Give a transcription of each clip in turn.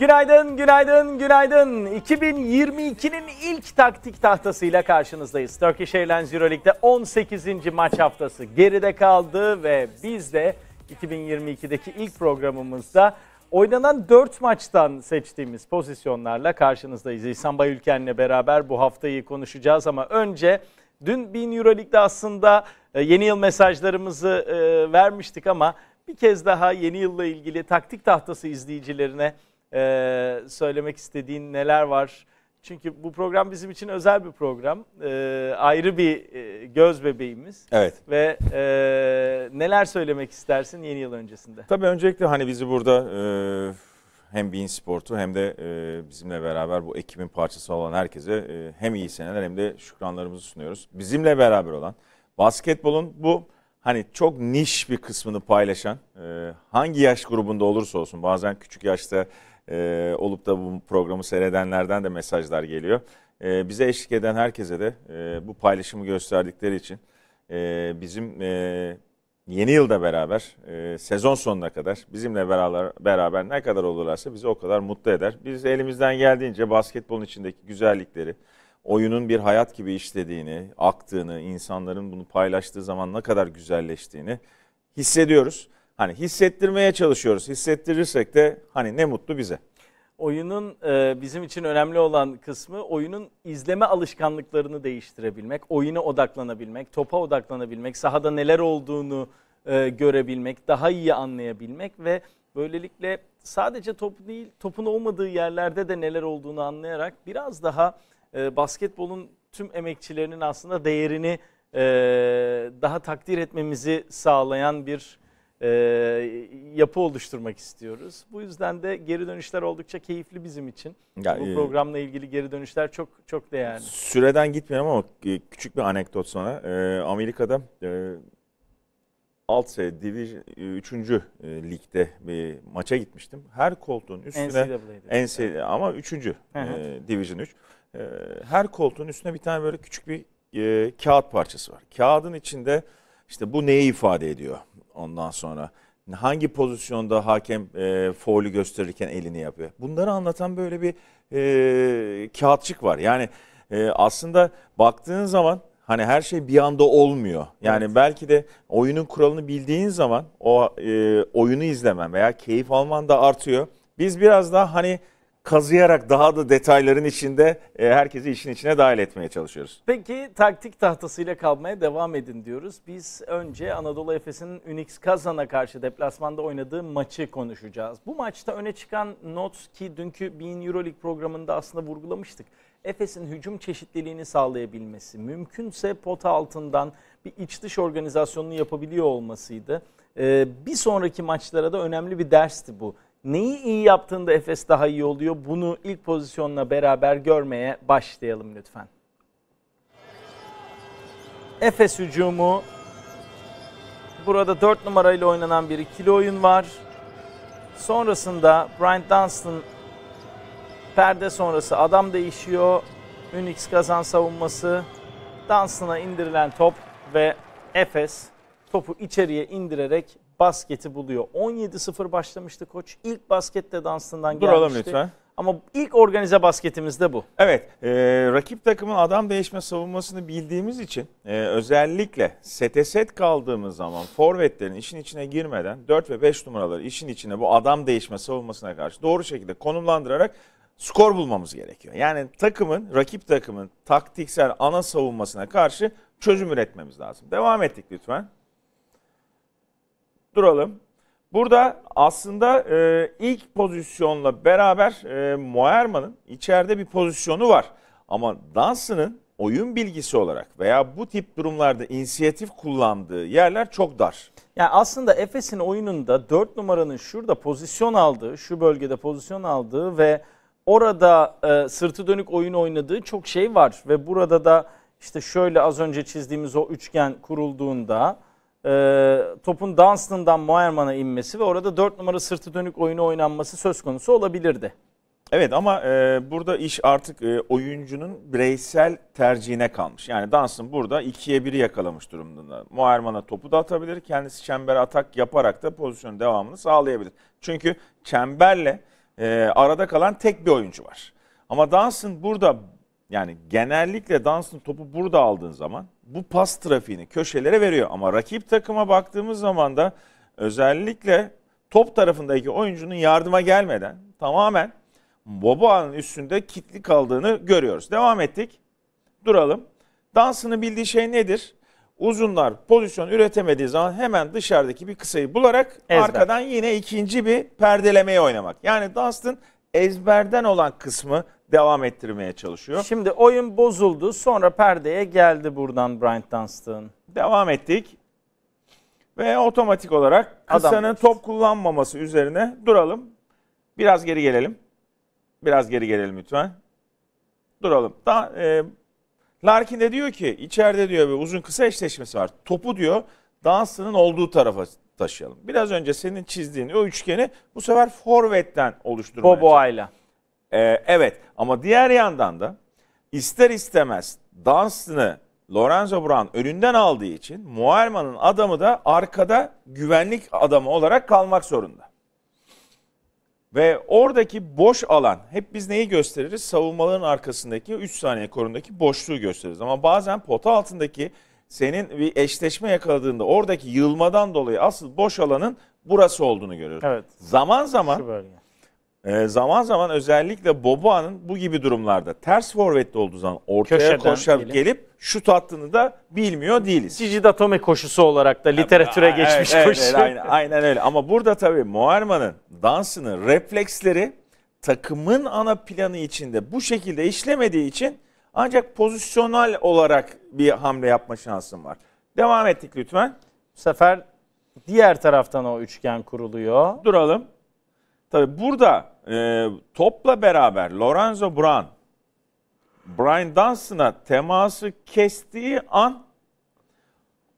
Günaydın, günaydın, günaydın. 2022'nin ilk taktik tahtasıyla karşınızdayız. Turkish Airlines Euroleague'de 18. maç haftası geride kaldı ve biz de 2022'deki ilk programımızda oynanan 4 maçtan seçtiğimiz pozisyonlarla karşınızdayız. İhsan Bayülken'le beraber bu haftayı konuşacağız ama önce dün 1000 Euroleague'de aslında e, yeni yıl mesajlarımızı e, vermiştik ama bir kez daha yeni yılla ilgili taktik tahtası izleyicilerine e, söylemek istediğin neler var? Çünkü bu program bizim için özel bir program. E, ayrı bir e, göz bebeğimiz. Evet. Ve e, neler söylemek istersin yeni yıl öncesinde? Tabii öncelikle hani bizi burada e, hem Bein Sport'u hem de e, bizimle beraber bu ekibin parçası olan herkese e, hem iyi seneler hem de şükranlarımızı sunuyoruz. Bizimle beraber olan basketbolun bu hani çok niş bir kısmını paylaşan e, hangi yaş grubunda olursa olsun bazen küçük yaşta e, olup da bu programı seyredenlerden de mesajlar geliyor. E, bize eşlik eden herkese de e, bu paylaşımı gösterdikleri için e, bizim e, yeni yılda beraber e, sezon sonuna kadar bizimle beraber, beraber ne kadar olurlarsa bizi o kadar mutlu eder. Biz elimizden geldiğince basketbolun içindeki güzellikleri, oyunun bir hayat gibi işlediğini, aktığını, insanların bunu paylaştığı zaman ne kadar güzelleştiğini hissediyoruz. Hani hissettirmeye çalışıyoruz. Hissettirirsek de hani ne mutlu bize. Oyunun e, bizim için önemli olan kısmı oyunun izleme alışkanlıklarını değiştirebilmek, oyuna odaklanabilmek, topa odaklanabilmek, sahada neler olduğunu e, görebilmek, daha iyi anlayabilmek ve böylelikle sadece top değil, topun olmadığı yerlerde de neler olduğunu anlayarak biraz daha e, basketbolun tüm emekçilerinin aslında değerini daha takdir etmemizi sağlayan bir e, yapı oluşturmak istiyoruz. Bu yüzden de geri dönüşler oldukça keyifli bizim için. Ya, Bu e, programla ilgili geri dönüşler çok çok değerli. Süreden gitmiyorum ama e, küçük bir anekdot sana. E, Amerika'da e, alt seri Division e, 3. E, ligde bir maça gitmiştim. Her koltuğun üstüne NCAA'de ama 3. E, Division 3. E, her koltuğun üstüne bir tane böyle küçük bir e, kağıt parçası var. Kağıdın içinde işte bu neyi ifade ediyor? ondan sonra hangi pozisyonda hakem e, faulü gösterirken elini yapıyor. Bunları anlatan böyle bir e, kağıtçık var. Yani e, aslında baktığın zaman hani her şey bir anda olmuyor. Yani evet. belki de oyunun kuralını bildiğin zaman o e, oyunu izlemen veya keyif alman da artıyor. Biz biraz daha hani kazıyarak daha da detayların içinde e, herkesi işin içine dahil etmeye çalışıyoruz. Peki taktik tahtasıyla kalmaya devam edin diyoruz. Biz önce Anadolu Efes'in Unix Kazan'a karşı deplasmanda oynadığı maçı konuşacağız. Bu maçta öne çıkan not ki dünkü 1000 Euroleague programında aslında vurgulamıştık. Efes'in hücum çeşitliliğini sağlayabilmesi, mümkünse pota altından bir iç dış organizasyonunu yapabiliyor olmasıydı. Ee, bir sonraki maçlara da önemli bir dersti bu. Neyi iyi yaptığında Efes daha iyi oluyor? Bunu ilk pozisyonla beraber görmeye başlayalım lütfen. Efes hücumu. Burada 4 numarayla oynanan bir ikili oyun var. Sonrasında Brian Dunstan perde sonrası adam değişiyor. Unix kazan savunması. Dunstan'a indirilen top ve Efes topu içeriye indirerek basketi buluyor. 17-0 başlamıştı koç. İlk baskette dansından gelmişti. Duralım lütfen. Ama ilk organize basketimiz de bu. Evet, e, rakip takımın adam değişme savunmasını bildiğimiz için e, özellikle sete set kaldığımız zaman forvetlerin işin içine girmeden 4 ve 5 numaraları işin içine bu adam değişme savunmasına karşı doğru şekilde konumlandırarak skor bulmamız gerekiyor. Yani takımın, rakip takımın taktiksel ana savunmasına karşı çözüm üretmemiz lazım. Devam ettik lütfen duralım. Burada aslında e, ilk pozisyonla beraber e, Moerman'ın içeride bir pozisyonu var. Ama Dansın'ın oyun bilgisi olarak veya bu tip durumlarda inisiyatif kullandığı yerler çok dar. Yani aslında Efes'in oyununda 4 numaranın şurada pozisyon aldığı, şu bölgede pozisyon aldığı ve orada e, sırtı dönük oyun oynadığı çok şey var. Ve burada da işte şöyle az önce çizdiğimiz o üçgen kurulduğunda e, topun Dunstan'dan Moerman'a inmesi ve orada 4 numara sırtı dönük oyunu oynanması söz konusu olabilirdi. Evet ama e, burada iş artık e, oyuncunun bireysel tercihine kalmış. Yani Dansın burada ikiye biri yakalamış durumunda. Muayerman'a topu da atabilir. Kendisi çembere atak yaparak da pozisyonun devamını sağlayabilir. Çünkü çemberle e, arada kalan tek bir oyuncu var. Ama Dansın burada yani genellikle Dunstan topu burada aldığın zaman bu pas trafiğini köşelere veriyor. Ama rakip takıma baktığımız zaman da özellikle top tarafındaki oyuncunun yardıma gelmeden tamamen Boba'nın üstünde kitli kaldığını görüyoruz. Devam ettik. Duralım. Dansını bildiği şey nedir? Uzunlar pozisyon üretemediği zaman hemen dışarıdaki bir kısayı bularak Ezber. arkadan yine ikinci bir perdelemeye oynamak. Yani Dunstan ezberden olan kısmı devam ettirmeye çalışıyor. Şimdi oyun bozuldu. Sonra perdeye geldi buradan Brian Dunstan. Devam ettik. Ve otomatik olarak kısanın top kullanmaması üzerine duralım. Biraz geri gelelim. Biraz geri gelelim lütfen. Duralım. Daha, e, Larkin de diyor ki içeride diyor bir uzun kısa eşleşmesi var. Topu diyor Dunstan'ın olduğu tarafa taşıyalım. Biraz önce senin çizdiğin o üçgeni bu sefer forvetten oluşturmaya Bobo Çalışalım. Ee, evet ama diğer yandan da ister istemez dansını Lorenzo Brown önünden aldığı için Muarman'ın adamı da arkada güvenlik adamı olarak kalmak zorunda. Ve oradaki boş alan, hep biz neyi gösteririz? Savunmaların arkasındaki 3 saniye korundaki boşluğu gösteririz. Ama bazen pota altındaki senin bir eşleşme yakaladığında oradaki yılmadan dolayı asıl boş alanın burası olduğunu görüyoruz. Evet. Zaman zaman ee, zaman zaman özellikle Boba'nın bu gibi durumlarda ters forvetli olduğu zaman ortaya Köşeden koşar gelip, gelip şut attığını da bilmiyor değiliz. Cici Datome koşusu olarak da literatüre evet, geçmiş evet, koşu. Evet, aynen, aynen öyle ama burada tabii Muarman'ın dansını, refleksleri takımın ana planı içinde bu şekilde işlemediği için ancak pozisyonel olarak bir hamle yapma şansım var. Devam ettik lütfen. Bu sefer diğer taraftan o üçgen kuruluyor. Duralım. Tabii burada e, topla beraber Lorenzo Brown, Brian Dunston'a teması kestiği an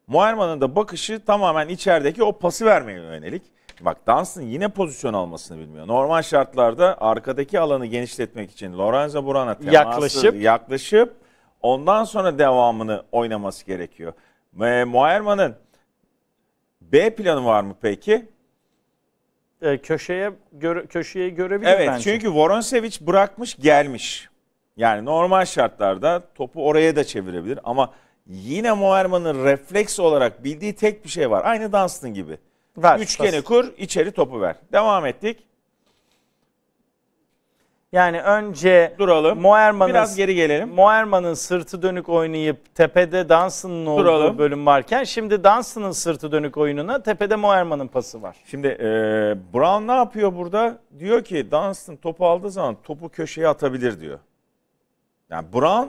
Muayerman'ın da bakışı tamamen içerideki o pası vermeye yönelik. Bak Dunstan yine pozisyon almasını bilmiyor. Normal şartlarda arkadaki alanı genişletmek için Lorenzo Buran'a teması yaklaşıp, yaklaşıp ondan sonra devamını oynaması gerekiyor. E, Muayerman'ın B planı var mı peki? e, köşeye göre, köşeyi görebilir evet, bence. Evet çünkü Voronsevic bırakmış gelmiş. Yani normal şartlarda topu oraya da çevirebilir ama yine Moerman'ın refleks olarak bildiği tek bir şey var. Aynı Dunstan gibi. Ver, Üçgeni tas. kur, içeri topu ver. Devam ettik. Yani önce duralım. Moerman'ın biraz geri gelelim. Moerman'ın sırtı dönük oynayıp tepede Dansın'ın olduğu duralım. bölüm varken şimdi Dansın'ın sırtı dönük oyununa tepede Moerman'ın pası var. Şimdi e, Brown ne yapıyor burada? Diyor ki Dansın topu aldığı zaman topu köşeye atabilir diyor. Yani Brown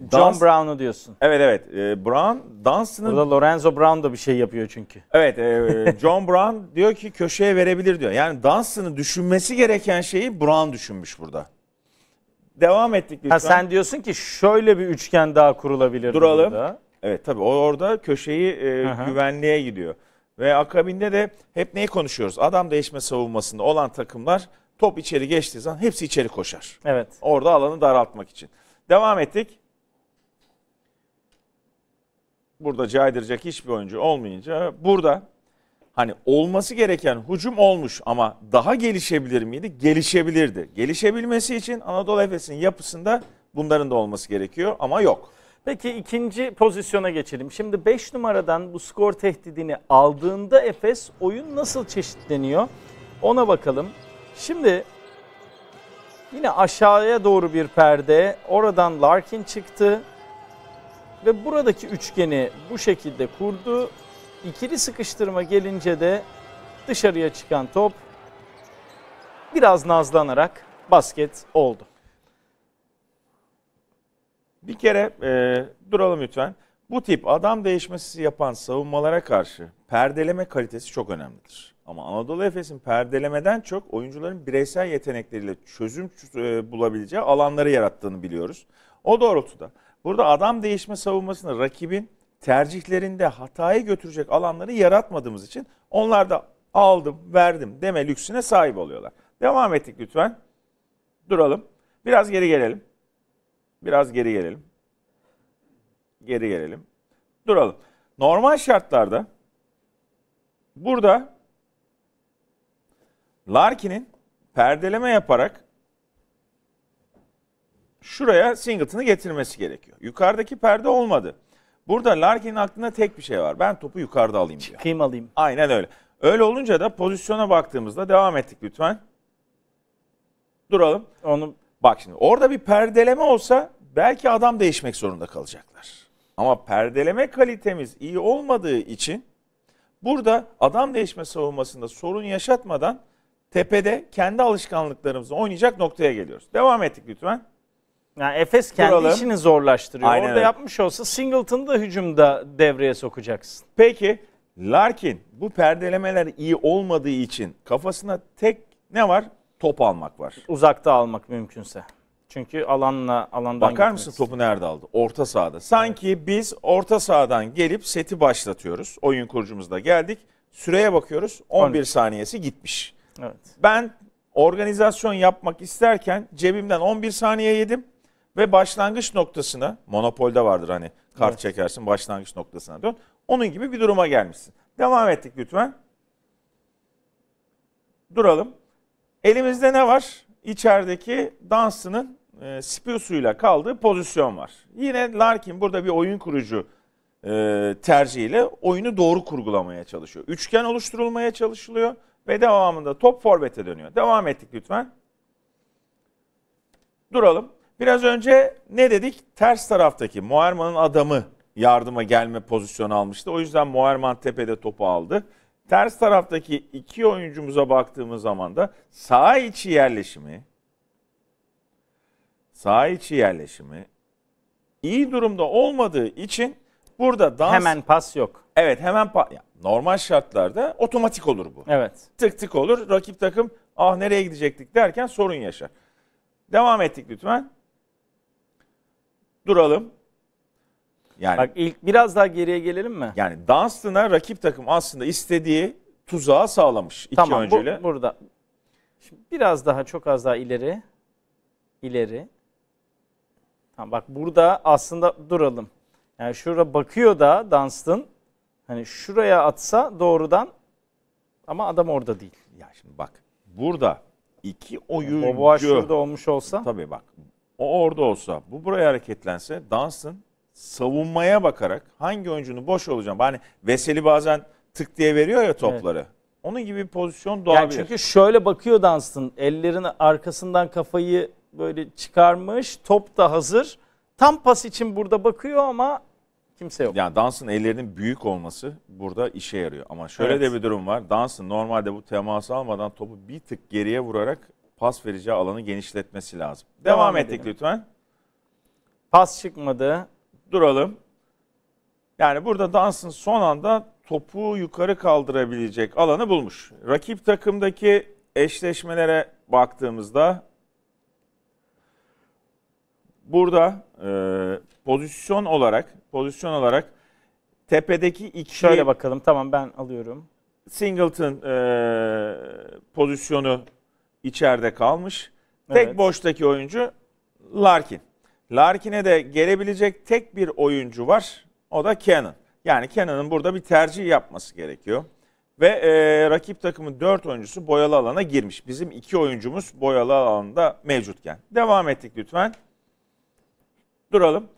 John dans... Brown'u diyorsun. Evet evet. E, Brown dansının... Burada Lorenzo Brown da bir şey yapıyor çünkü. Evet. E, John Brown diyor ki köşeye verebilir diyor. Yani dansını düşünmesi gereken şeyi Brown düşünmüş burada. Devam ettik lütfen. Ha, sen diyorsun ki şöyle bir üçgen daha kurulabilir. Duralım. Burada. Evet tabii o orada köşeyi e, güvenliğe gidiyor. Ve akabinde de hep neyi konuşuyoruz? Adam değişme savunmasında olan takımlar top içeri geçtiği zaman hepsi içeri koşar. Evet. Orada alanı daraltmak için. Devam ettik burada caydıracak hiçbir oyuncu olmayınca burada hani olması gereken hücum olmuş ama daha gelişebilir miydi? Gelişebilirdi. Gelişebilmesi için Anadolu Efes'in yapısında bunların da olması gerekiyor ama yok. Peki ikinci pozisyona geçelim. Şimdi 5 numaradan bu skor tehdidini aldığında Efes oyun nasıl çeşitleniyor? Ona bakalım. Şimdi yine aşağıya doğru bir perde. Oradan Larkin çıktı. Ve buradaki üçgeni bu şekilde kurdu. İkili sıkıştırma gelince de dışarıya çıkan top biraz nazlanarak basket oldu. Bir kere e, duralım lütfen. Bu tip adam değişmesi yapan savunmalara karşı perdeleme kalitesi çok önemlidir. Ama Anadolu Efes'in perdelemeden çok oyuncuların bireysel yetenekleriyle çözüm e, bulabileceği alanları yarattığını biliyoruz. O doğrultuda Burada adam değişme savunmasını rakibin tercihlerinde hataya götürecek alanları yaratmadığımız için onlar da aldım, verdim deme lüksüne sahip oluyorlar. Devam ettik lütfen. Duralım. Biraz geri gelelim. Biraz geri gelelim. Geri gelelim. Duralım. Normal şartlarda burada Larkin'in perdeleme yaparak şuraya Singleton'ı getirmesi gerekiyor. Yukarıdaki perde olmadı. Burada Larkin'in aklında tek bir şey var. Ben topu yukarıda alayım diyor. Çıkayım alayım. Aynen öyle. Öyle olunca da pozisyona baktığımızda devam ettik lütfen. Duralım. Onu bak şimdi orada bir perdeleme olsa belki adam değişmek zorunda kalacaklar. Ama perdeleme kalitemiz iyi olmadığı için burada adam değişme savunmasında sorun yaşatmadan tepede kendi alışkanlıklarımızı oynayacak noktaya geliyoruz. Devam ettik lütfen. Yani Efes kendi Duralım. işini zorlaştırıyor. Aynen Orada öyle. yapmış olsa Singleton'ı da hücumda devreye sokacaksın. Peki Larkin bu perdelemeler iyi olmadığı için kafasına tek ne var? Top almak var. Uzakta almak mümkünse. Çünkü alanla alandan Bakar mısın topu nerede aldı? Orta sahada. Sanki evet. biz orta sahadan gelip seti başlatıyoruz. Oyun kurucumuzda geldik. Süreye bakıyoruz. 11 13. saniyesi gitmiş. Evet. Ben organizasyon yapmak isterken cebimden 11 saniye yedim ve başlangıç noktasına monopolde vardır hani kart evet. çekersin başlangıç noktasına dön. Onun gibi bir duruma gelmişsin. Devam ettik lütfen. Duralım. Elimizde ne var? İçerideki dansının e, spiyosuyla kaldığı pozisyon var. Yine Larkin burada bir oyun kurucu e, tercihiyle oyunu doğru kurgulamaya çalışıyor. Üçgen oluşturulmaya çalışılıyor ve devamında top forvete dönüyor. Devam ettik lütfen. Duralım. Biraz önce ne dedik? Ters taraftaki Muharman'ın adamı yardıma gelme pozisyonu almıştı. O yüzden Muharman tepede topu aldı. Ters taraftaki iki oyuncumuza baktığımız zaman da sağ içi yerleşimi sağ içi yerleşimi iyi durumda olmadığı için burada dans hemen pas yok. Evet hemen pas. normal şartlarda otomatik olur bu. Evet. Tık tık olur. Rakip takım ah nereye gidecektik derken sorun yaşar. Devam ettik lütfen duralım. Yani Bak ilk biraz daha geriye gelelim mi? yani Dunstan'a rakip takım aslında istediği tuzağı sağlamış iki tamam bu, burada. Şimdi biraz daha çok az daha ileri. İleri. Tamam bak burada aslında duralım. Yani şura bakıyor da Dunstan. Hani şuraya atsa doğrudan ama adam orada değil. Ya şimdi bak burada iki oyuncu. Boboa şurada olmuş olsa. Tabii bak o orada olsa, bu buraya hareketlense Dunstan savunmaya bakarak hangi oyuncunu boş olacağım? hani Veseli bazen tık diye veriyor ya topları. Evet. Onun gibi bir pozisyon doğabilir. Yani çünkü şöyle bakıyor Dunstan, ellerini arkasından kafayı böyle çıkarmış, top da hazır. Tam pas için burada bakıyor ama kimse yok. Yani Dunstan ellerinin büyük olması burada işe yarıyor. Ama şöyle evet. de bir durum var. Dunstan normalde bu teması almadan topu bir tık geriye vurarak pas vereceği alanı genişletmesi lazım. Devam, Devam ettik edelim. lütfen. Pas çıkmadı. Duralım. Yani burada Dans'ın son anda topu yukarı kaldırabilecek alanı bulmuş. Rakip takımdaki eşleşmelere baktığımızda burada e, pozisyon olarak pozisyon olarak tepedeki iki şöyle bakalım tamam ben alıyorum. Singleton e, pozisyonu içeride kalmış. Tek evet. boştaki oyuncu Larkin. Larkin'e de gelebilecek tek bir oyuncu var. O da Cannon. Yani Cannon'ın burada bir tercih yapması gerekiyor. Ve e, rakip takımın 4 oyuncusu boyalı alana girmiş. Bizim 2 oyuncumuz boyalı alanda mevcutken. Devam ettik lütfen. Duralım.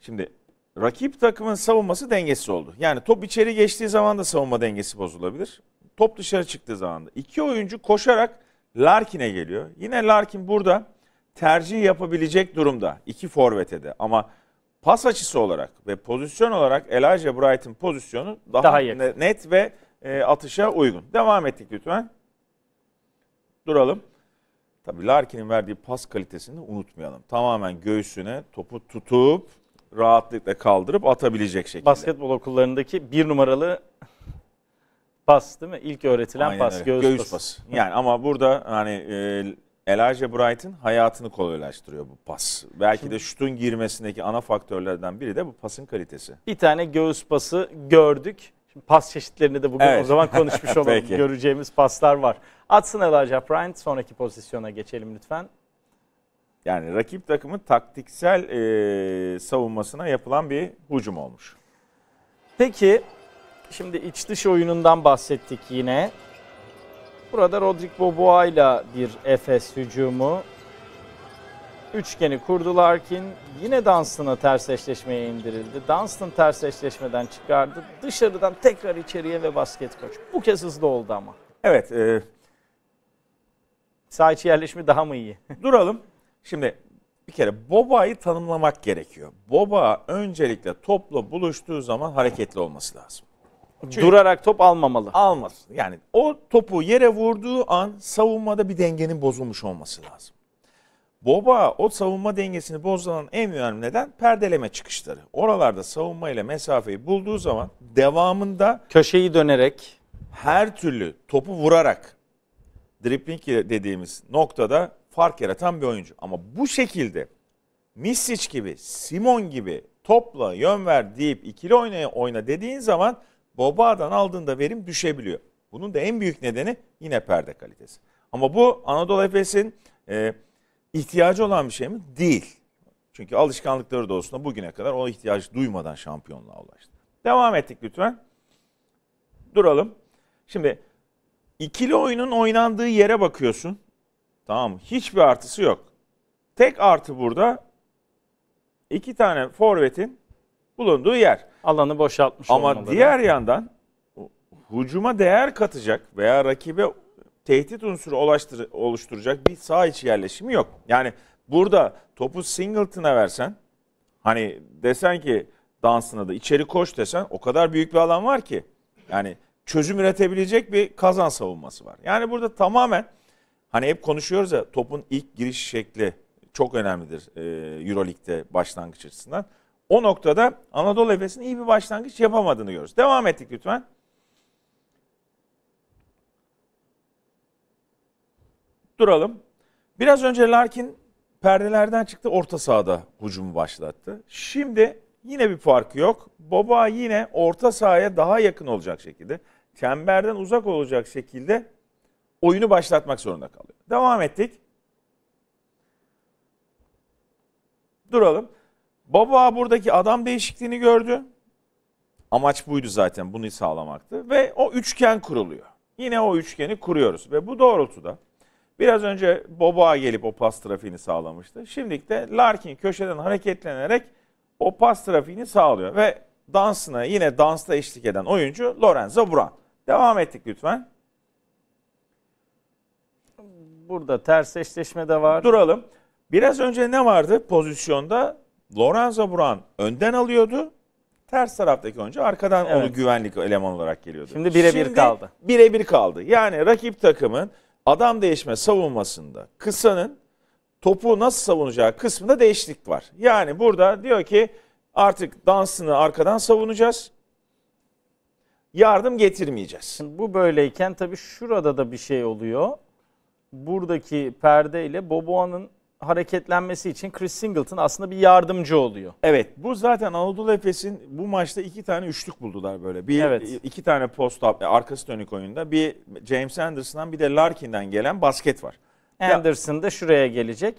Şimdi rakip takımın savunması dengesiz oldu. Yani top içeri geçtiği zaman da savunma dengesi bozulabilir top dışarı çıktığı zaman da iki oyuncu koşarak Larkin'e geliyor. Yine Larkin burada tercih yapabilecek durumda. iki forvete de ama pas açısı olarak ve pozisyon olarak Elijah Bright'in pozisyonu daha, daha net, net ve e, atışa uygun. Devam ettik lütfen. Duralım. Tabii Larkin'in verdiği pas kalitesini unutmayalım. Tamamen göğsüne topu tutup rahatlıkla kaldırıp atabilecek şekilde. Basketbol okullarındaki bir numaralı Pas değil mi? İlk öğretilen Aynen pas, öyle. göğüs, göğüs pası. pası. Yani ama burada hani e, Elijah Bright'ın hayatını kolaylaştırıyor bu pas. Belki Şimdi, de şutun girmesindeki ana faktörlerden biri de bu pasın kalitesi. Bir tane göğüs pası gördük. Şimdi pas çeşitlerini de bugün evet. o zaman konuşmuş olalım. Göreceğimiz paslar var. Atsın Elijah Bryant sonraki pozisyona geçelim lütfen. Yani rakip takımın taktiksel e, savunmasına yapılan bir hücum olmuş. Peki Şimdi iç dış oyunundan bahsettik yine. Burada Rodrik Boboa ile bir Efes hücumu. Üçgeni kurdu Larkin. Yine Dunstan'a ters eşleşmeye indirildi. Dunstan ters eşleşmeden çıkardı. Dışarıdan tekrar içeriye ve basket koç. Bu kez hızlı oldu ama. Evet. E... Sağ içi yerleşimi daha mı iyi? Duralım. Şimdi bir kere Boba'yı tanımlamak gerekiyor. Boba öncelikle topla buluştuğu zaman hareketli olması lazım. Çünkü Durarak top almamalı. Almaz. Yani o topu yere vurduğu an savunmada bir dengenin bozulmuş olması lazım. Boba o savunma dengesini bozulan en önemli neden perdeleme çıkışları. Oralarda savunma ile mesafeyi bulduğu zaman devamında köşeyi dönerek her türlü topu vurarak dripping dediğimiz noktada fark yaratan bir oyuncu. Ama bu şekilde Misic gibi, Simon gibi topla yön ver deyip ikili oynaya oyna dediğin zaman Boba'dan aldığında verim düşebiliyor. Bunun da en büyük nedeni yine perde kalitesi. Ama bu Anadolu Efes'in e, ihtiyacı olan bir şey mi? Değil. Çünkü alışkanlıkları doğusunda bugüne kadar o ihtiyacı duymadan şampiyonluğa ulaştı. Devam ettik lütfen. Duralım. Şimdi ikili oyunun oynandığı yere bakıyorsun. Tamam Hiçbir artısı yok. Tek artı burada iki tane forvetin bulunduğu yer. Alanı boşaltmış Ama olmaları. diğer yandan hücuma değer katacak veya rakibe tehdit unsuru oluşturacak bir sağ iç yerleşimi yok. Yani burada topu Singleton'a versen hani desen ki dansına da içeri koş desen o kadar büyük bir alan var ki. Yani çözüm üretebilecek bir kazan savunması var. Yani burada tamamen hani hep konuşuyoruz ya topun ilk giriş şekli çok önemlidir e, Euroleague'de başlangıç açısından. O noktada Anadolu Efes'in iyi bir başlangıç yapamadığını görüyoruz. Devam ettik lütfen. Duralım. Biraz önce Larkin perdelerden çıktı orta sahada hücumu başlattı. Şimdi yine bir farkı yok. Baba yine orta sahaya daha yakın olacak şekilde, çemberden uzak olacak şekilde oyunu başlatmak zorunda kalıyor. Devam ettik. Duralım. Baba buradaki adam değişikliğini gördü. Amaç buydu zaten bunu sağlamaktı. Ve o üçgen kuruluyor. Yine o üçgeni kuruyoruz. Ve bu doğrultuda biraz önce Boba gelip o pas trafiğini sağlamıştı. Şimdilik de Larkin köşeden hareketlenerek o pas trafiğini sağlıyor. Ve dansına yine dansta eşlik eden oyuncu Lorenzo Buran. Devam ettik lütfen. Burada ters eşleşme de var. Duralım. Biraz önce ne vardı pozisyonda? Lorenzo Buran önden alıyordu. Ters taraftaki oyuncu arkadan evet. onu güvenlik eleman olarak geliyordu. Şimdi birebir kaldı. Birebir kaldı. Yani rakip takımın adam değişme savunmasında kısanın topu nasıl savunacağı kısmında değişiklik var. Yani burada diyor ki artık dansını arkadan savunacağız. Yardım getirmeyeceğiz. bu böyleyken tabii şurada da bir şey oluyor. Buradaki perde ile Boboğan'ın hareketlenmesi için Chris Singleton aslında bir yardımcı oluyor. Evet bu zaten Anadolu Efes'in bu maçta iki tane üçlük buldular böyle. Bir evet. iki tane post up e, arkası dönük oyunda bir James Anderson'dan bir de Larkin'den gelen basket var. Anderson ya, da şuraya gelecek.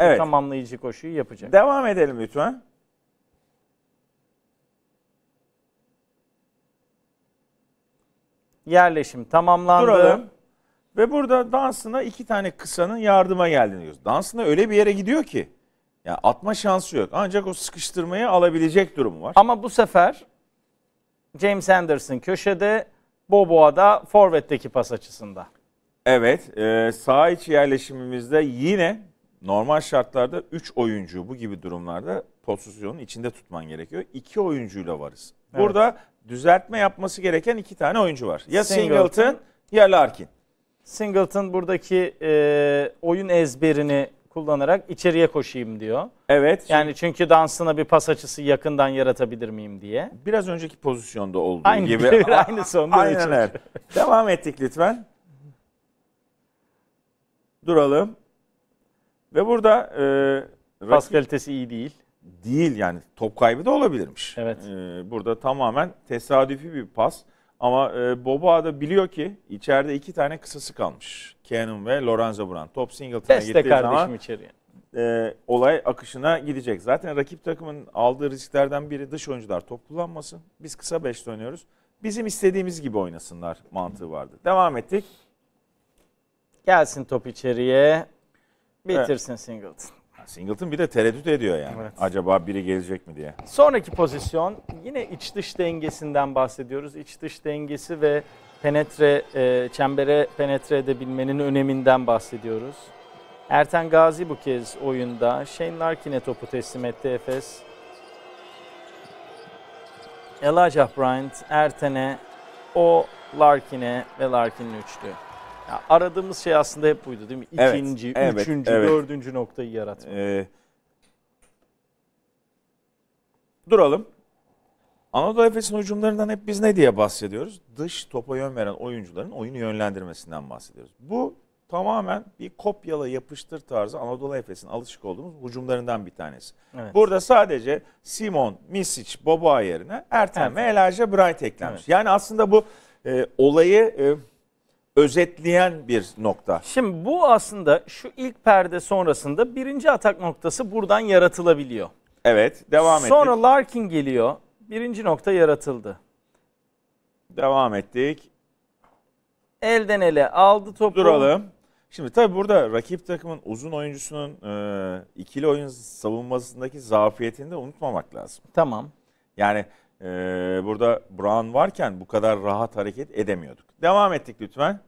Evet. Tamamlayıcı koşuyu yapacak. Devam edelim lütfen. Yerleşim tamamlandı. Duralım. Ve burada dansına iki tane kısanın yardıma geldiğini görüyoruz. Dansına öyle bir yere gidiyor ki. Yani atma şansı yok. Ancak o sıkıştırmayı alabilecek durumu var. Ama bu sefer James Anderson köşede, Boboa da forvetteki pas açısında. Evet, e, sağ içi yerleşimimizde yine normal şartlarda 3 oyuncu bu gibi durumlarda pozisyonun içinde tutman gerekiyor. 2 oyuncuyla varız. Evet. Burada düzeltme yapması gereken 2 tane oyuncu var. Ya Singleton, Singleton ya Larkin. Singleton buradaki e, oyun ezberini kullanarak içeriye koşayım diyor. Evet. yani çünkü dansına bir pas açısı yakından yaratabilir miyim diye. Biraz önceki pozisyonda olduğu aynı gibi. aynı sonunda. Aynen öyle. Devam ettik lütfen. Duralım. Ve burada e, pas kalitesi iyi değil. Değil yani top kaybı da olabilirmiş. Evet. E, burada tamamen tesadüfi bir pas. Ama e, Boba da biliyor ki içeride iki tane kısası kalmış. Cannon ve Lorenzo Brown. Top Singleton'a Teste gittiği kardeşim zaman içeriye. E, olay akışına gidecek. Zaten rakip takımın aldığı risklerden biri dış oyuncular top kullanmasın. Biz kısa beşte oynuyoruz. Bizim istediğimiz gibi oynasınlar mantığı vardı. Devam ettik. Gelsin top içeriye. Bitirsin evet. Singleton. Singleton bir de tereddüt ediyor yani. Evet. Acaba biri gelecek mi diye. Sonraki pozisyon yine iç dış dengesinden bahsediyoruz. İç dış dengesi ve penetre e, çembere penetre edebilmenin öneminden bahsediyoruz. Erten Gazi bu kez oyunda. Shane Larkin'e topu teslim etti Efes. Elijah Bryant, Erten'e, o Larkin'e ve Larkin'in üçlü. Ya aradığımız şey aslında hep buydu değil mi? İkinci, evet, üçüncü, evet. dördüncü noktayı yaratmak. Ee, duralım. Anadolu Efes'in hücumlarından hep biz ne diye bahsediyoruz? Dış topa yön veren oyuncuların oyunu yönlendirmesinden bahsediyoruz. Bu tamamen bir kopyala yapıştır tarzı Anadolu Efes'in alışık olduğumuz hücumlarından bir tanesi. Evet. Burada sadece Simon, Misic, Boba yerine Ertem evet. ve Elijah Bright eklenmiş. Evet. Yani aslında bu e, olayı... E, özetleyen bir nokta. Şimdi bu aslında şu ilk perde sonrasında birinci atak noktası buradan yaratılabiliyor. Evet devam ettik. Sonra Larkin geliyor. Birinci nokta yaratıldı. Devam ettik. Elden ele aldı topu. Duralım. Şimdi tabii burada rakip takımın uzun oyuncusunun e, ikili oyun savunmasındaki zafiyetini de unutmamak lazım. Tamam. Yani e, burada Brown varken bu kadar rahat hareket edemiyorduk. Devam ettik lütfen.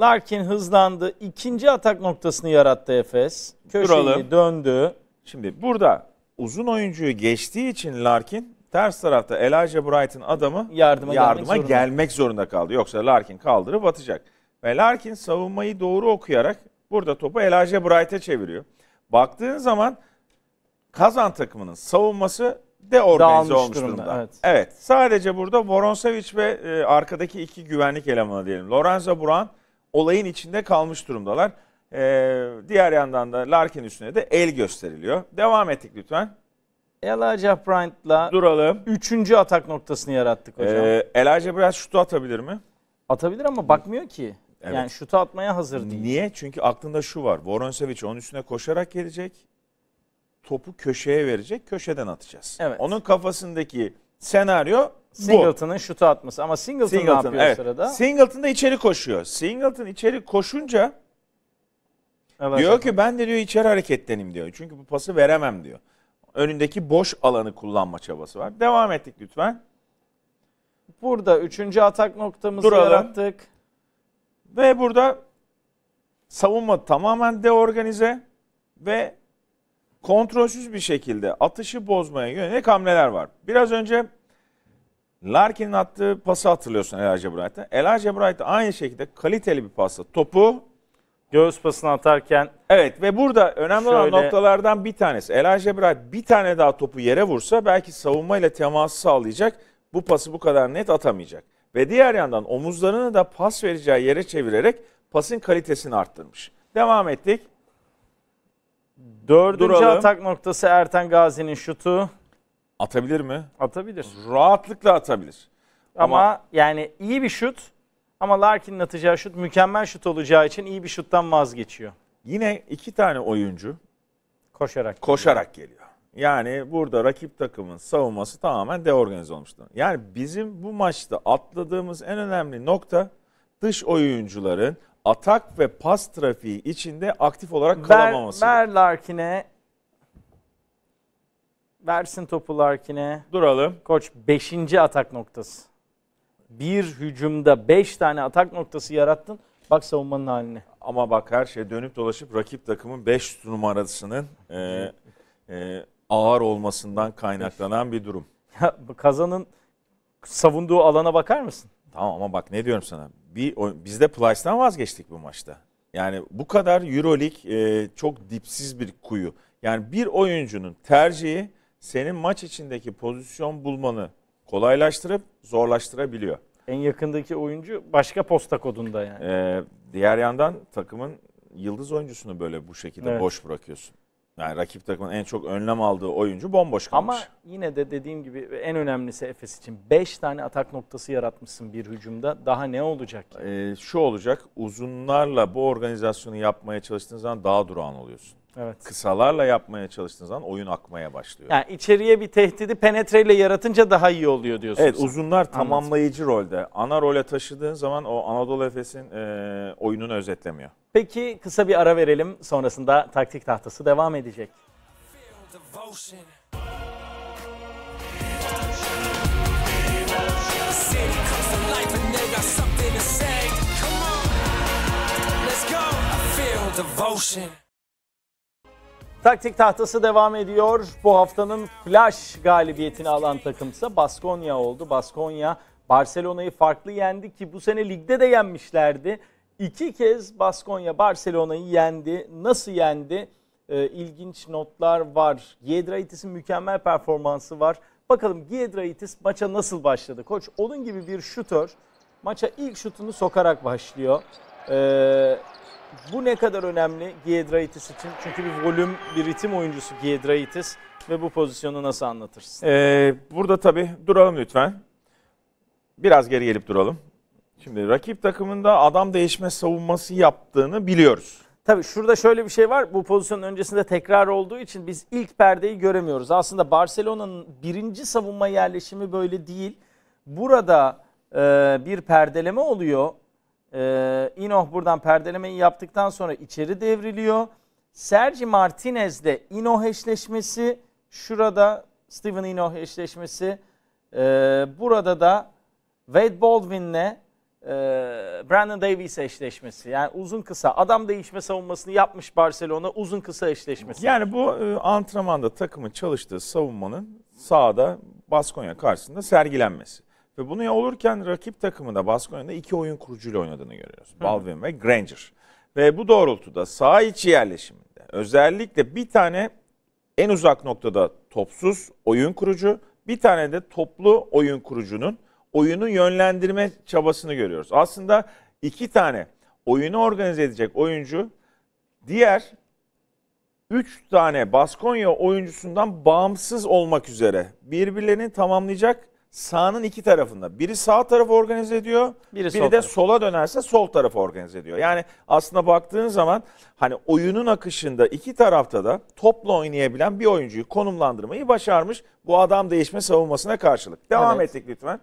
Larkin hızlandı. İkinci atak noktasını yarattı Efes. Köşeyi Duralım. döndü. Şimdi burada uzun oyuncuyu geçtiği için Larkin ters tarafta Elijah Bright'ın adamı yardıma, yardıma gelmek, zorunda. gelmek zorunda kaldı. Yoksa Larkin kaldırıp atacak. Ve Larkin savunmayı doğru okuyarak burada topu Elijah Bright'e çeviriyor. Baktığın zaman Kazan takımının savunması de organize olmuş durumda. durumda. Evet. evet. Sadece burada Voronsevich ve e, arkadaki iki güvenlik elemanı diyelim. Lorenzo Buran olayın içinde kalmış durumdalar. E, diğer yandan da Larkin üstüne de el gösteriliyor. Devam ettik lütfen. Elijah Bryant'la duralım. Üçüncü atak noktasını yarattık e, hocam. Ee, Elijah Bryant şutu atabilir mi? Atabilir ama bakmıyor ki. Evet. Yani şutu atmaya hazır değil. Niye? Çünkü aklında şu var. Voronsevich onun üstüne koşarak gelecek topu köşeye verecek, köşeden atacağız. Evet. Onun kafasındaki senaryo Singleton'ın şutu atması ama Singleton, Singleton ne yapıyor evet. sırada? Singleton da içeri koşuyor. Singleton içeri koşunca evet, diyor evet. ki ben de diyor içeri hareketlenim diyor. Çünkü bu pası veremem diyor. Önündeki boş alanı kullanma çabası var. Devam ettik lütfen. Burada üçüncü atak noktamızı Duralım. yarattık. Ve burada savunma tamamen deorganize ve kontrolsüz bir şekilde atışı bozmaya yönelik hamleler var. Biraz önce Larkin'in attığı pası hatırlıyorsun Elijah Bright'a. Elijah Bright aynı şekilde kaliteli bir pası. Topu göğüs pasını atarken Evet ve burada önemli şöyle... olan noktalardan bir tanesi. Elijah Bright bir tane daha topu yere vursa belki savunmayla temas sağlayacak. Bu pası bu kadar net atamayacak. Ve diğer yandan omuzlarını da pas vereceği yere çevirerek pasın kalitesini arttırmış. Devam ettik. Dördüncü Duralım. atak noktası Erten Gazi'nin şutu. Atabilir mi? Atabilir. Rahatlıkla atabilir. Ama, Ama yani iyi bir şut ama Larkin'in atacağı şut mükemmel şut olacağı için iyi bir şuttan vazgeçiyor. Yine iki tane oyuncu koşarak koşarak geliyor. geliyor. Yani burada rakip takımın savunması tamamen deorganize olmuştu. Yani bizim bu maçta atladığımız en önemli nokta dış oyuncuların atak ve pas trafiği içinde aktif olarak kalamaması. Ver, ver Larkin'e. Versin topu Larkin'e. Duralım. Koç 5. atak noktası. Bir hücumda 5 tane atak noktası yarattın. Bak savunmanın haline. Ama bak her şey dönüp dolaşıp rakip takımın 5 numarasının e, e, ağır olmasından kaynaklanan bir durum. Ya, kazanın savunduğu alana bakar mısın? Tamam ama bak ne diyorum sana bir biz de Plyce'den vazgeçtik bu maçta. Yani bu kadar Euroleague e, çok dipsiz bir kuyu. Yani bir oyuncunun tercihi senin maç içindeki pozisyon bulmanı kolaylaştırıp zorlaştırabiliyor. En yakındaki oyuncu başka posta kodunda yani. Ee, diğer yandan takımın yıldız oyuncusunu böyle bu şekilde evet. boş bırakıyorsun. Yani rakip takımın en çok önlem aldığı oyuncu bomboş kalmış. Ama yine de dediğim gibi en önemlisi Efes için 5 tane atak noktası yaratmışsın bir hücumda. Daha ne olacak? Yani? Ee, şu olacak uzunlarla bu organizasyonu yapmaya çalıştığın zaman daha durağan oluyorsun. Evet. Kısalarla yapmaya çalıştığınız zaman oyun akmaya başlıyor. Yani içeriye bir tehdidi penetreyle yaratınca daha iyi oluyor diyorsun. Evet sen. uzunlar tamamlayıcı Anladım. rolde. Ana role taşıdığın zaman o Anadolu Efes'in e, oyununu özetlemiyor. Peki kısa bir ara verelim. Sonrasında taktik tahtası devam edecek. Devotion. Taktik tahtası devam ediyor. Bu haftanın flash galibiyetini alan takım ise Baskonya oldu. Baskonya Barcelona'yı farklı yendi ki bu sene ligde de yenmişlerdi. İki kez Baskonya Barcelona'yı yendi. Nasıl yendi? Ee, ilginç notlar var. Giedraitis'in mükemmel performansı var. Bakalım Giedraitis maça nasıl başladı? Koç onun gibi bir şutör maça ilk şutunu sokarak başlıyor. Ee, bu ne kadar önemli Giedraitis için? Çünkü bir volüm, bir ritim oyuncusu Giedraitis ve bu pozisyonu nasıl anlatırsın? Ee, burada tabii duralım lütfen. Biraz geri gelip duralım. Şimdi rakip takımında adam değişme savunması yaptığını biliyoruz. Tabii şurada şöyle bir şey var. Bu pozisyonun öncesinde tekrar olduğu için biz ilk perdeyi göremiyoruz. Aslında Barcelona'nın birinci savunma yerleşimi böyle değil. Burada e, bir perdeleme oluyor. Ee, Inoh buradan perdelemeyi yaptıktan sonra içeri devriliyor. Sergi Martinez'le Inoh eşleşmesi şurada Steven Inoh eşleşmesi ee, burada da Wade Baldwin'le e, Brandon Davis eşleşmesi. Yani uzun kısa adam değişme savunmasını yapmış Barcelona uzun kısa eşleşmesi. Yani bu e, antrenmanda takımın çalıştığı savunmanın sahada Baskonya karşısında sergilenmesi. Ve bunu ya olurken rakip takımında Baskonya'da iki oyun kurucuyla oynadığını görüyoruz. Baldwin ve Granger. Ve bu doğrultuda sağ içi yerleşiminde özellikle bir tane en uzak noktada topsuz oyun kurucu, bir tane de toplu oyun kurucunun oyunu yönlendirme çabasını görüyoruz. Aslında iki tane oyunu organize edecek oyuncu diğer üç tane Baskonya oyuncusundan bağımsız olmak üzere birbirlerini tamamlayacak sağının iki tarafında. Biri sağ tarafı organize ediyor, biri, biri sol de tarafı. sola dönerse sol tarafı organize ediyor. Yani aslında baktığın zaman hani oyunun akışında iki tarafta da topla oynayabilen bir oyuncuyu konumlandırmayı başarmış bu adam değişme savunmasına karşılık. Devam evet. ettik lütfen.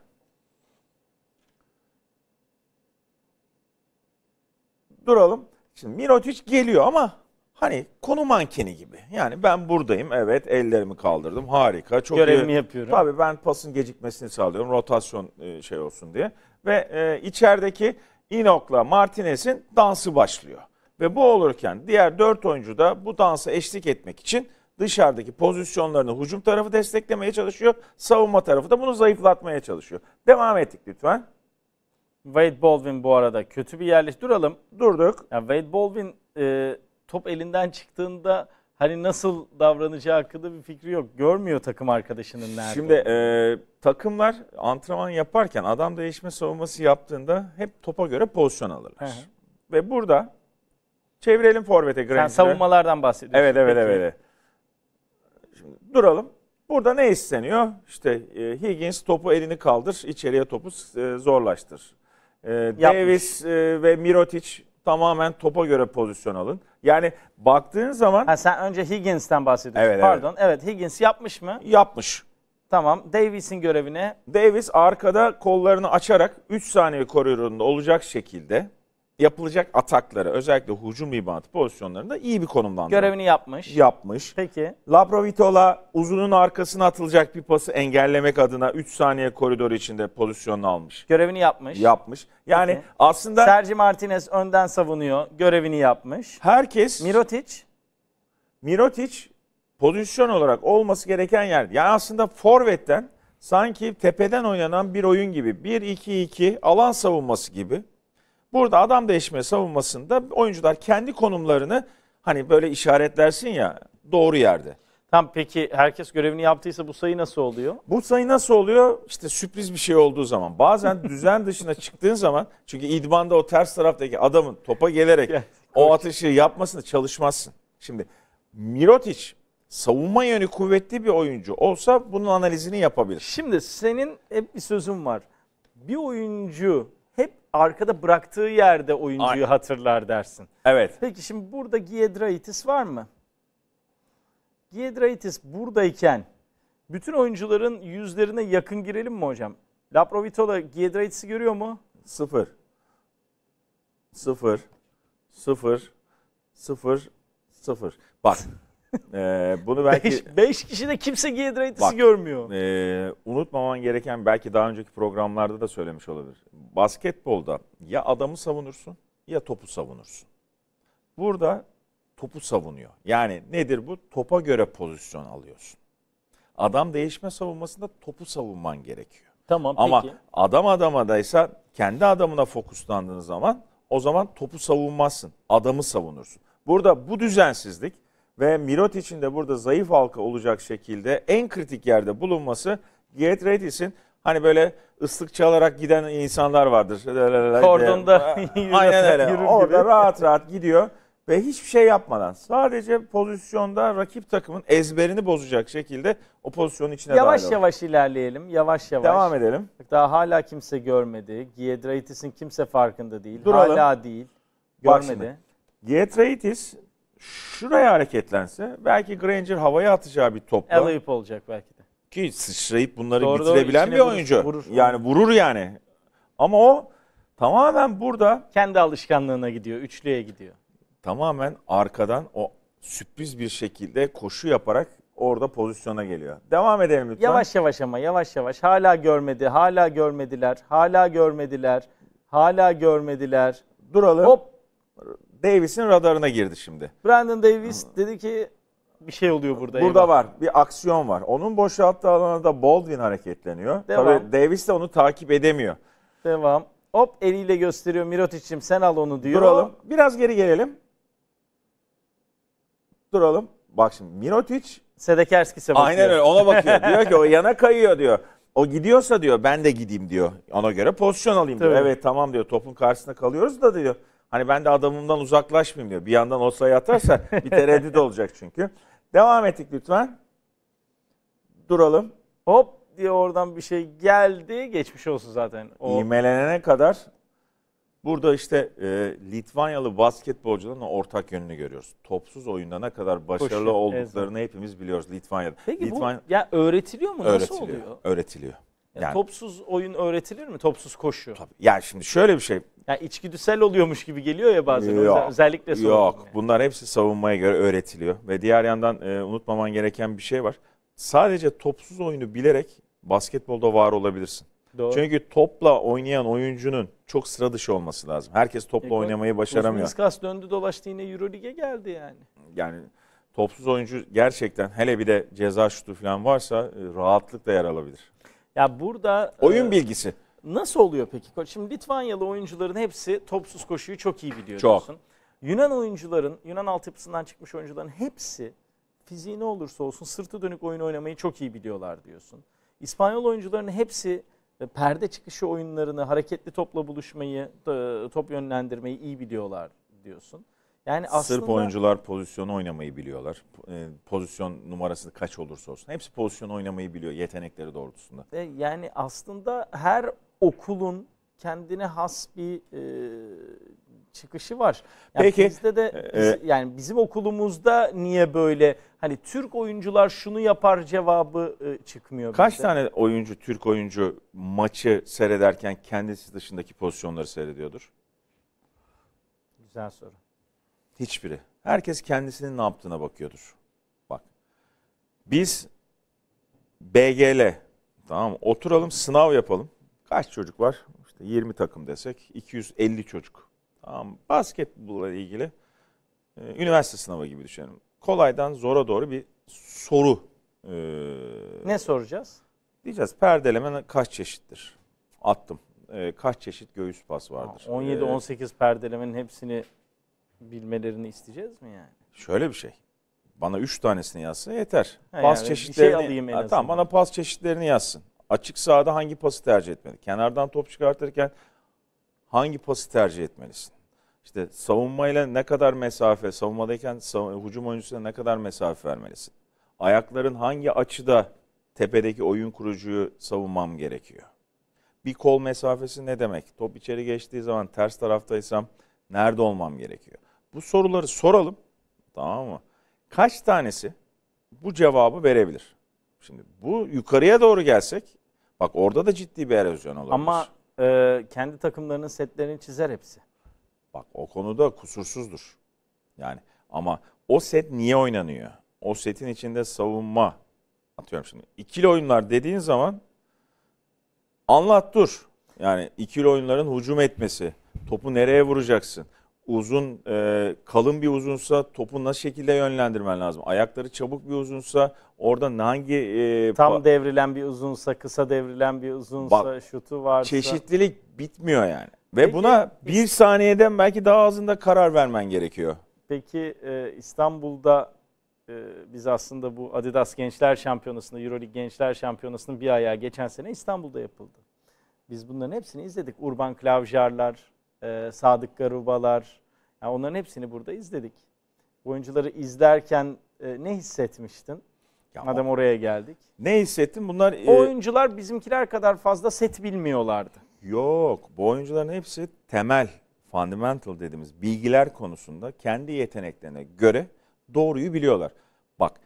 Duralım. Şimdi Mirotic geliyor ama Hani konu mankeni gibi. Yani ben buradayım evet ellerimi kaldırdım harika. Çok Görevimi iyi. yapıyorum. Tabii ben pasın gecikmesini sağlıyorum rotasyon e, şey olsun diye. Ve e, içerideki Inok'la Martinez'in dansı başlıyor. Ve bu olurken diğer dört oyuncu da bu dansa eşlik etmek için dışarıdaki pozisyonlarını hücum tarafı desteklemeye çalışıyor. Savunma tarafı da bunu zayıflatmaya çalışıyor. Devam ettik lütfen. Wade Baldwin bu arada kötü bir yerleş. Duralım. Durduk. Yani Wade Baldwin e, top elinden çıktığında hani nasıl davranacağı hakkında bir fikri yok. Görmüyor takım arkadaşının nerede. Şimdi e, takımlar antrenman yaparken adam değişme savunması yaptığında hep topa göre pozisyon alırlar. Hı hı. Ve burada çevirelim forvete Granger'ı. Sen savunmalardan bahsediyorsun. Evet evet Peki. evet. Şimdi duralım. Burada ne isteniyor? İşte e, Higgins topu elini kaldır, içeriye topu e, zorlaştır. E, Davis e, ve Mirotic tamamen topa göre pozisyon alın. Yani baktığın zaman... Ha, sen önce Higgins'ten bahsediyorsun. Evet, Pardon. Evet. evet Higgins yapmış mı? Yapmış. Tamam. Davis'in görevine. Davis arkada kollarını açarak 3 saniye koridorunda olacak şekilde yapılacak atakları özellikle hücum rebound pozisyonlarında iyi bir konumlandı. Görevini yapmış. Yapmış. Peki. Labrovitola uzunun arkasına atılacak bir pası engellemek adına 3 saniye koridor içinde pozisyonunu almış. Görevini yapmış. Yapmış. Yani Peki. aslında Sergi Martinez önden savunuyor. Görevini yapmış. herkes Mirotic Mirotic pozisyon olarak olması gereken yerde. Yani aslında forvetten sanki tepeden oynanan bir oyun gibi 1-2-2 alan savunması gibi Burada adam değişme savunmasında oyuncular kendi konumlarını hani böyle işaretlersin ya doğru yerde. Tam peki herkes görevini yaptıysa bu sayı nasıl oluyor? Bu sayı nasıl oluyor? İşte sürpriz bir şey olduğu zaman. Bazen düzen dışına çıktığın zaman çünkü idmanda o ters taraftaki adamın topa gelerek o atışı yapmasını çalışmazsın. Şimdi Mirotic savunma yönü kuvvetli bir oyuncu olsa bunun analizini yapabilir. Şimdi senin hep bir sözün var. Bir oyuncu arkada bıraktığı yerde oyuncuyu Aynen. hatırlar dersin. Evet. Peki şimdi burada Giedraitis var mı? Giedraitis buradayken bütün oyuncuların yüzlerine yakın girelim mi hocam? Laprovitola Giedraitis'i görüyor mu? Sıfır. Sıfır. Sıfır. Sıfır. Sıfır. Bak ee, bunu belki 5 kişi de kimse Geodrate'si görmüyor. E, unutmaman gereken belki daha önceki programlarda da söylemiş olabilir. Basketbolda ya adamı savunursun ya topu savunursun. Burada topu savunuyor. Yani nedir bu? Topa göre pozisyon alıyorsun. Adam değişme savunmasında topu savunman gerekiyor. Tamam Ama peki. Ama adam adamadaysa kendi adamına fokuslandığın zaman o zaman topu savunmazsın. Adamı savunursun. Burada bu düzensizlik ve Mirotic'in de burada zayıf halka olacak şekilde en kritik yerde bulunması Giedraitis'in hani böyle ıslık çalarak giden insanlar vardır. Kordonda Aynen öyle. Orada rahat rahat gidiyor ve hiçbir şey yapmadan sadece pozisyonda rakip takımın ezberini bozacak şekilde o pozisyonun içine Yavaş dahil yavaş olur. ilerleyelim. Yavaş yavaş. Devam edelim. Daha hala kimse görmedi. Giedraitis'in kimse farkında değil. Duralım. Hala değil. Görmedi. Bak Giedraitis şuraya hareketlense belki Granger havaya atacağı bir topla. Alayıp olacak belki de. Ki sıçrayıp bunları doğru, bitirebilen doğru, bir vurur, oyuncu. Vurur, Yani vurur yani. Ama o tamamen burada. Kendi alışkanlığına gidiyor, üçlüye gidiyor. Tamamen arkadan o sürpriz bir şekilde koşu yaparak orada pozisyona geliyor. Devam edelim lütfen. Yavaş yavaş ama yavaş yavaş. Hala görmedi, hala görmediler, hala görmediler, hala görmediler. Duralım. Hop Davis'in radarına girdi şimdi. Brandon Davis dedi ki bir şey oluyor burada. Burada eyvah. var. Bir aksiyon var. Onun boşalttığı alana da Baldwin hareketleniyor. Devam. Tabii Davis de onu takip edemiyor. Devam. Hop eliyle gösteriyor Mirotic'im sen al onu diyor. Duralım. Biraz geri gelelim. Duralım. Bak şimdi Mirotic Sedekerskis'e bakıyor. Aynen öyle ona bakıyor. diyor ki o yana kayıyor diyor. O gidiyorsa diyor ben de gideyim diyor. Ona göre pozisyon alayım diyor. Evet tamam diyor topun karşısında kalıyoruz da diyor. Hani ben de adamımdan uzaklaşmayayım diyor. Bir yandan Osla'ya atarsa bir tereddüt olacak çünkü. Devam ettik lütfen. Duralım. Hop diye oradan bir şey geldi. Geçmiş olsun zaten. O... İmelenene kadar burada işte e, Litvanyalı basketbolcuların ortak yönünü görüyoruz. Topsuz oyunda ne kadar başarılı Koşu, olduklarını ezber. hepimiz biliyoruz Litvanya'da. Peki Litvanya... bu ya öğretiliyor mu? Öğretiliyor, Nasıl oluyor? Öğretiliyor. Yani, topsuz oyun öğretilir mi? Topsuz koşu. Tabii. Yani şimdi şöyle bir şey. Yani içgüdüsel oluyormuş gibi geliyor ya bazen. Yok, özellikle savunma. Yok. Yani. Bunlar hepsi savunmaya göre öğretiliyor ve diğer yandan e, unutmaman gereken bir şey var. Sadece topsuz oyunu bilerek basketbolda var olabilirsin. Doğru. Çünkü topla oynayan oyuncunun çok sıra dışı olması lazım. Herkes topla e, oynamayı başaramıyor. Puskas döndü dolaştı yine Euroleague'e geldi yani. Yani topsuz oyuncu gerçekten hele bir de ceza şutu falan varsa e, rahatlıkla yer alabilir. Ya burada oyun e, bilgisi. Nasıl oluyor peki? Şimdi Litvanyalı oyuncuların hepsi topsuz koşuyu çok iyi biliyor çok. Yunan oyuncuların, Yunan altyapısından çıkmış oyuncuların hepsi fiziği ne olursa olsun sırtı dönük oyun oynamayı çok iyi biliyorlar diyorsun. İspanyol oyuncuların hepsi e, perde çıkışı oyunlarını, hareketli topla buluşmayı, e, top yönlendirmeyi iyi biliyorlar diyorsun. Yani aslında... Sırp oyuncular pozisyonu oynamayı biliyorlar. E, pozisyon numarası kaç olursa olsun. Hepsi pozisyon oynamayı biliyor yetenekleri doğrultusunda. E, yani aslında her okulun kendine has bir e, çıkışı var. Yani Peki. Bizde de e, biz, e, yani bizim okulumuzda niye böyle hani Türk oyuncular şunu yapar cevabı e, çıkmıyor. Kaç bizde. tane oyuncu Türk oyuncu maçı seyrederken kendisi dışındaki pozisyonları seyrediyordur? Güzel soru. Hiçbiri. Herkes kendisinin ne yaptığına bakıyordur. Bak. Biz BGL tamam oturalım sınav yapalım. Kaç çocuk var? İşte 20 takım desek 250 çocuk. Tamam basketbolla ilgili e, üniversite sınavı gibi düşünelim. Kolaydan zora doğru bir soru. E, ne soracağız? Diyeceğiz perdeleme kaç çeşittir? Attım. E, kaç çeşit göğüs pas vardır? 17-18 perdelemenin hepsini bilmelerini isteyeceğiz mi yani? Şöyle bir şey. Bana üç tanesini yazsın yeter. Ha pas yani şey çeşitlerini. Şey alayım en tamam bana pas çeşitlerini yazsın. Açık sahada hangi pası tercih etmeli? Kenardan top çıkartırken hangi pası tercih etmelisin? İşte savunmayla ne kadar mesafe, savunmadayken hücum oyuncusuna ne kadar mesafe vermelisin? Ayakların hangi açıda tepedeki oyun kurucuyu savunmam gerekiyor? Bir kol mesafesi ne demek? Top içeri geçtiği zaman ters taraftaysam nerede olmam gerekiyor? Bu soruları soralım. Tamam mı? Kaç tanesi bu cevabı verebilir? Şimdi bu yukarıya doğru gelsek bak orada da ciddi bir erozyon olabilir. Ama e, kendi takımlarının setlerini çizer hepsi. Bak o konuda kusursuzdur. Yani ama o set niye oynanıyor? O setin içinde savunma atıyorum şimdi. İkili oyunlar dediğin zaman anlat dur. Yani ikili oyunların hücum etmesi, topu nereye vuracaksın? uzun e, kalın bir uzunsa topu nasıl şekilde yönlendirmen lazım? Ayakları çabuk bir uzunsa orada hangi e, tam devrilen bir uzunsa kısa devrilen bir uzunsa Bak, şutu varsa çeşitlilik bitmiyor yani. Ve Peki, buna bir saniyeden belki daha azında karar vermen gerekiyor. Peki e, İstanbul'da e, biz aslında bu Adidas Gençler Şampiyonası'nda, Euroleague Gençler Şampiyonası'nın bir ayağı geçen sene İstanbul'da yapıldı. Biz bunların hepsini izledik. Urban Klavjarlar, e, Sadık Garubalar, yani onların hepsini burada izledik. Oyuncuları izlerken e, ne hissetmiştin? Ya Madem o, oraya geldik. Ne hissettim? Bunlar e, oyuncular bizimkiler kadar fazla set bilmiyorlardı. Yok, bu oyuncuların hepsi temel, fundamental dediğimiz bilgiler konusunda kendi yeteneklerine göre doğruyu biliyorlar. Bak,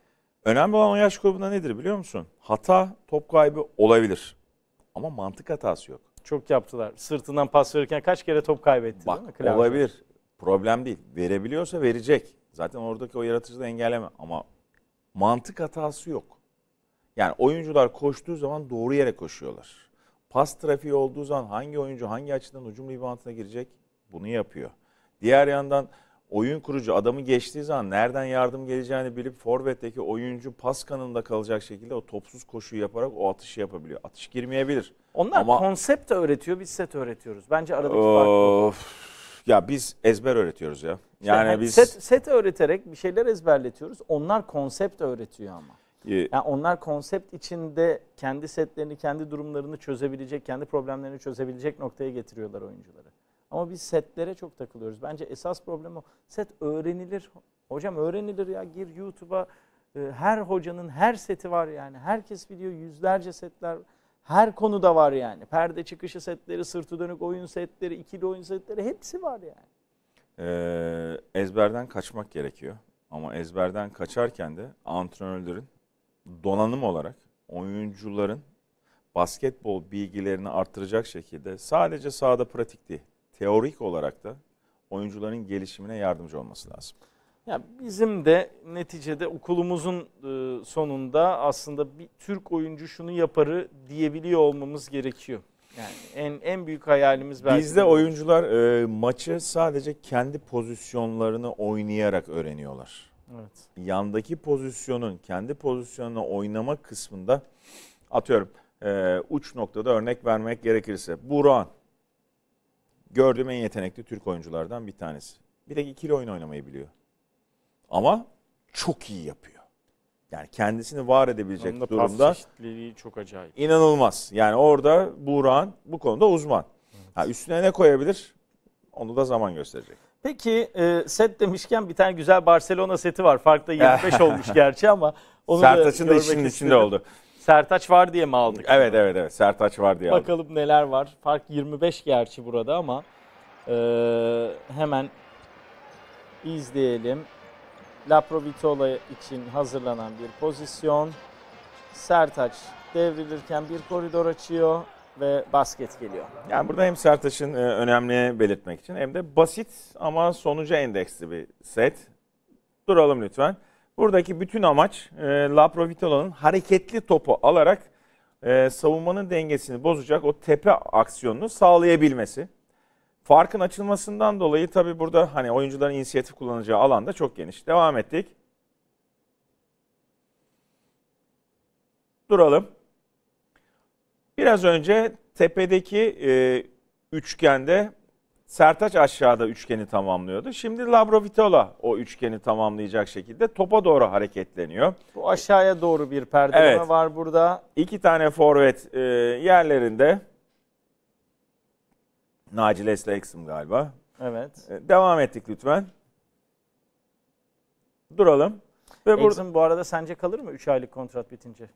önemli olan o yaş grubunda nedir biliyor musun? Hata, top kaybı olabilir. Ama mantık hatası yok. Çok yaptılar. Sırtından pas verirken kaç kere top kaybetti Bak, değil mi? Klavye. olabilir. Problem değil. Verebiliyorsa verecek. Zaten oradaki o yaratıcı da engelleme. Ama mantık hatası yok. Yani oyuncular koştuğu zaman doğru yere koşuyorlar. Pas trafiği olduğu zaman hangi oyuncu hangi açıdan hücum ribantına girecek bunu yapıyor. Diğer yandan oyun kurucu adamı geçtiği zaman nereden yardım geleceğini bilip forvetteki oyuncu pas kanında kalacak şekilde o topsuz koşuyu yaparak o atışı yapabiliyor. Atış girmeyebilir. Onlar Ama, konsept de öğretiyor biz set öğretiyoruz. Bence aradaki of. fark ya biz ezber öğretiyoruz ya. Yani işte, biz set, set öğreterek bir şeyler ezberletiyoruz. Onlar konsept öğretiyor ama. Ee, yani onlar konsept içinde kendi setlerini, kendi durumlarını çözebilecek, kendi problemlerini çözebilecek noktaya getiriyorlar oyuncuları. Ama biz setlere çok takılıyoruz. Bence esas problem o. Set öğrenilir. Hocam öğrenilir ya. Gir YouTube'a. Ee, her hocanın her seti var yani. Herkes biliyor. Yüzlerce setler var her konuda var yani. Perde çıkışı setleri, sırtı dönük oyun setleri, ikili oyun setleri hepsi var yani. Ee, ezberden kaçmak gerekiyor. Ama ezberden kaçarken de antrenörlerin donanım olarak oyuncuların basketbol bilgilerini arttıracak şekilde sadece sahada pratik değil, teorik olarak da oyuncuların gelişimine yardımcı olması lazım. Ya bizim de neticede okulumuzun e, sonunda aslında bir Türk oyuncu şunu yaparı diyebiliyor olmamız gerekiyor. Yani en en büyük hayalimiz belki. Bizde oyuncular e, maçı sadece kendi pozisyonlarını oynayarak öğreniyorlar. Evet. Yandaki pozisyonun kendi pozisyonunu oynama kısmında atıyorum e, uç noktada örnek vermek gerekirse Buran gördüğüm en yetenekli Türk oyunculardan bir tanesi. Bir de ikili oyun oynamayı biliyor. Ama çok iyi yapıyor. Yani kendisini var edebilecek Onun durumda. Pas çeşitliliği çok acayip. İnanılmaz. Yani orada Buğra'nın bu konuda uzman. Evet. Ha, üstüne ne koyabilir? Onu da zaman gösterecek. Peki e, set demişken bir tane güzel Barcelona seti var. Farklı 25 olmuş gerçi ama onu Sertaç'ın da, da işin içinde oldu. Sertaç var diye mi aldık? Evet evet evet Sertaç var diye Bakalım aldık. neler var. Fark 25 gerçi burada ama e, hemen izleyelim. La Provitola için hazırlanan bir pozisyon. Sertaç devrilirken bir koridor açıyor ve basket geliyor. Yani burada hem Sertaç'ın e, önemli belirtmek için hem de basit ama sonuca endeksli bir set. Duralım lütfen. Buradaki bütün amaç e, La Provitola'nın hareketli topu alarak e, savunmanın dengesini bozacak o tepe aksiyonunu sağlayabilmesi. Farkın açılmasından dolayı tabii burada hani oyuncuların inisiyatif kullanacağı alan da çok geniş. Devam ettik. Duralım. Biraz önce tepedeki e, üçgende Sertaç aşağıda üçgeni tamamlıyordu. Şimdi Labrovitola o üçgeni tamamlayacak şekilde topa doğru hareketleniyor. Bu aşağıya doğru bir perdeleme evet. var burada. İki tane forvet e, yerlerinde. Naci Leslie Exum galiba. Evet. Ee, devam ettik lütfen. Duralım. Ve Exum bu arada sence kalır mı 3 aylık kontrat bitince?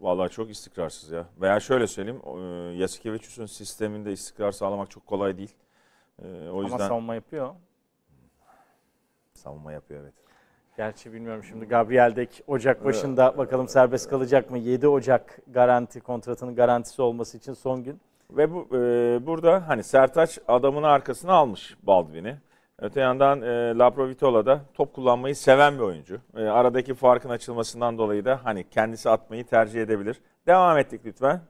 Vallahi çok istikrarsız ya. Veya şöyle söyleyeyim, e, Yasikevicius'un sisteminde istikrar sağlamak çok kolay değil. Ee, o yüzden Ama savunma yapıyor. savunma yapıyor evet. Gerçi bilmiyorum şimdi Gabriel'dek Ocak ee, başında bakalım serbest kalacak mı? 7 Ocak garanti kontratının garantisi olması için son gün. Ve bu e, burada hani Sertaç adamını arkasına almış Baldwin'i. Öte yandan e, Laprovitola da top kullanmayı seven bir oyuncu. E, aradaki farkın açılmasından dolayı da hani kendisi atmayı tercih edebilir. Devam ettik lütfen.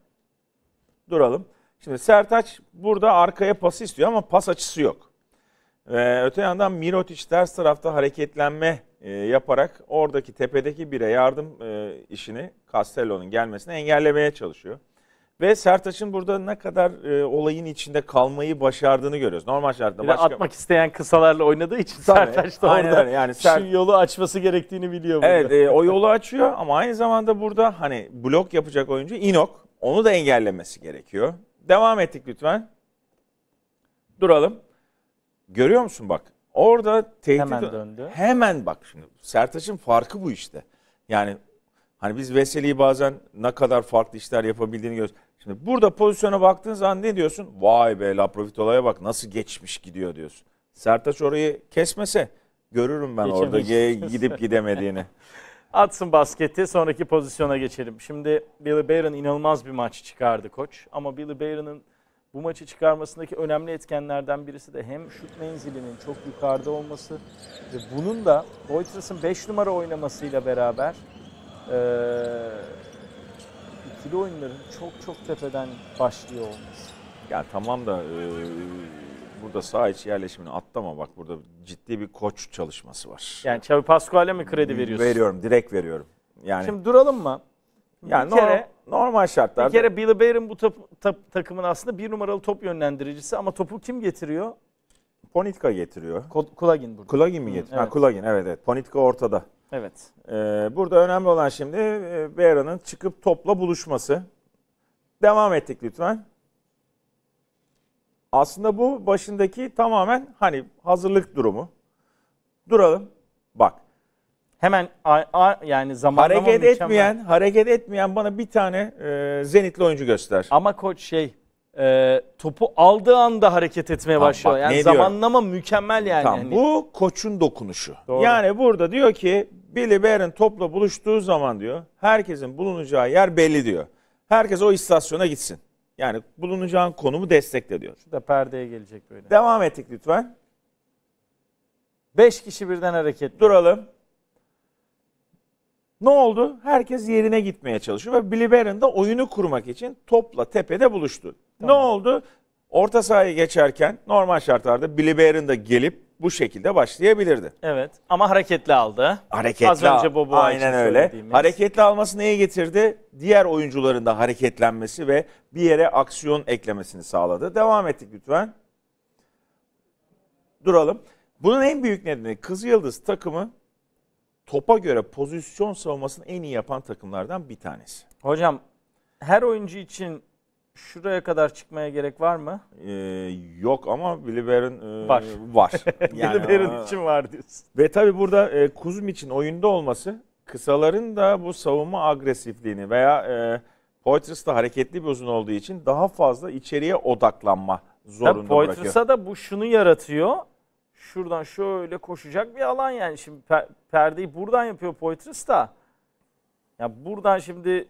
Duralım. Şimdi Sertaç burada arkaya pası istiyor ama pas açısı yok. Ve öte yandan Mirotic ters tarafta hareketlenme e, yaparak oradaki tepedeki bire yardım e, işini Castello'nun gelmesine engellemeye çalışıyor. Ve Sertaç'ın burada ne kadar e, olayın içinde kalmayı başardığını görüyoruz. Normal şartlarda başka... Atmak isteyen kısalarla oynadığı için Tabii, Sertaç da aynen, orada yani Ser... şu yolu açması gerektiğini biliyor. Burada. Evet e, o yolu açıyor ama aynı zamanda burada hani blok yapacak oyuncu Inok. Onu da engellemesi gerekiyor. Devam ettik lütfen. Duralım. Görüyor musun bak orada tehdit... Hemen döndü. Hemen bak şimdi Sertaç'ın farkı bu işte. Yani Hani biz Veseli'yi bazen ne kadar farklı işler yapabildiğini görüyoruz. Şimdi burada pozisyona baktığın zaman ne diyorsun? Vay be La Profitola'ya bak nasıl geçmiş gidiyor diyorsun. Sertaç orayı kesmese görürüm ben orada gidip gidemediğini. Atsın basketi sonraki pozisyona geçelim. Şimdi Billy Barron inanılmaz bir maç çıkardı koç. Ama Billy Barron'ın bu maçı çıkarmasındaki önemli etkenlerden birisi de hem şut menzilinin çok yukarıda olması ve bunun da Poitras'ın 5 numara oynamasıyla beraber ee, ikili oyunların çok çok tepeden başlıyor olması. Ya tamam da e, burada sağ içi yerleşimini atlama bak burada ciddi bir koç çalışması var. Yani Xavi Pascual'e mi kredi hmm, veriyorsun? Veriyorum, direkt veriyorum. Yani Şimdi duralım mı? Yani bir kere no, normal şartlarda. Bir kere Billy Bayer'ın bu top, top, takımın aslında bir numaralı top yönlendiricisi ama topu kim getiriyor? Ponitka getiriyor. Kulagin burada. Kulagin mi getiriyor? Evet. Ha, Kulagin evet evet. Ponitka ortada. Evet. E, burada önemli olan şimdi e, çıkıp topla buluşması. Devam ettik lütfen. Aslında bu başındaki tamamen hani hazırlık durumu. Duralım. Bak. Hemen a, a, yani zamanlama hareket etmeyen, ben... hareket etmeyen bana bir tane e, Zenitli oyuncu göster. Ama koç şey e, topu aldığı anda hareket etmeye tamam, başlıyor. Bak, yani zamanlama diyorum? mükemmel yani. Tamam, hani. bu koçun dokunuşu. Doğru. Yani burada diyor ki Billy Barron topla buluştuğu zaman diyor herkesin bulunacağı yer belli diyor. Herkes o istasyona gitsin. Yani bulunacağın konumu destekle diyor. Şu da perdeye gelecek böyle. Devam ettik lütfen. Beş kişi birden hareket. Duralım. Ne oldu? Herkes yerine gitmeye çalışıyor ve Billy Barron da oyunu kurmak için topla tepede buluştu. Tamam. Ne oldu? Orta sahaya geçerken normal şartlarda Billy Barron da gelip bu şekilde başlayabilirdi. Evet ama hareketli aldı. Hareketli Az önce Bobo aynen öyle. Hareketli alması neyi getirdi? Diğer oyuncuların da hareketlenmesi ve bir yere aksiyon eklemesini sağladı. Devam ettik lütfen. Duralım. Bunun en büyük nedeni Kız Yıldız takımı topa göre pozisyon savunmasını en iyi yapan takımlardan bir tanesi. Hocam her oyuncu için şuraya kadar çıkmaya gerek var mı? Ee, yok ama Biliber'in e, var. var. Yani, Biliber'in için var diyorsun. Ve tabii burada e, için oyunda olması kısaların da bu savunma agresifliğini veya e, Poitras hareketli bir uzun olduğu için daha fazla içeriye odaklanma zorunda Tabii bırakıyor. Poitras'a da bu şunu yaratıyor. Şuradan şöyle koşacak bir alan yani. Şimdi per, perdeyi buradan yapıyor Poitras da. Ya yani buradan şimdi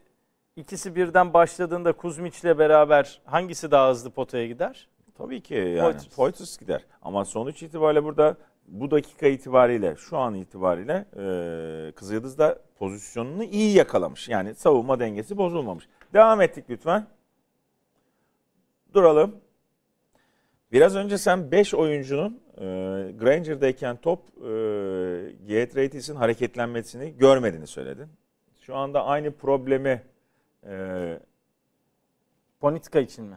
ikisi birden başladığında Kuzmiç'le beraber hangisi daha hızlı potaya gider? Tabii ki yani Poitras. gider. Ama sonuç itibariyle burada bu dakika itibariyle şu an itibariyle e, Kızıldız da pozisyonunu iyi yakalamış. Yani savunma dengesi bozulmamış. Devam ettik lütfen. Duralım. Biraz önce sen 5 oyuncunun e, Granger'dayken top e, Gate hareketlenmesini görmediğini söyledin. Şu anda aynı problemi ee, Ponitka için mi?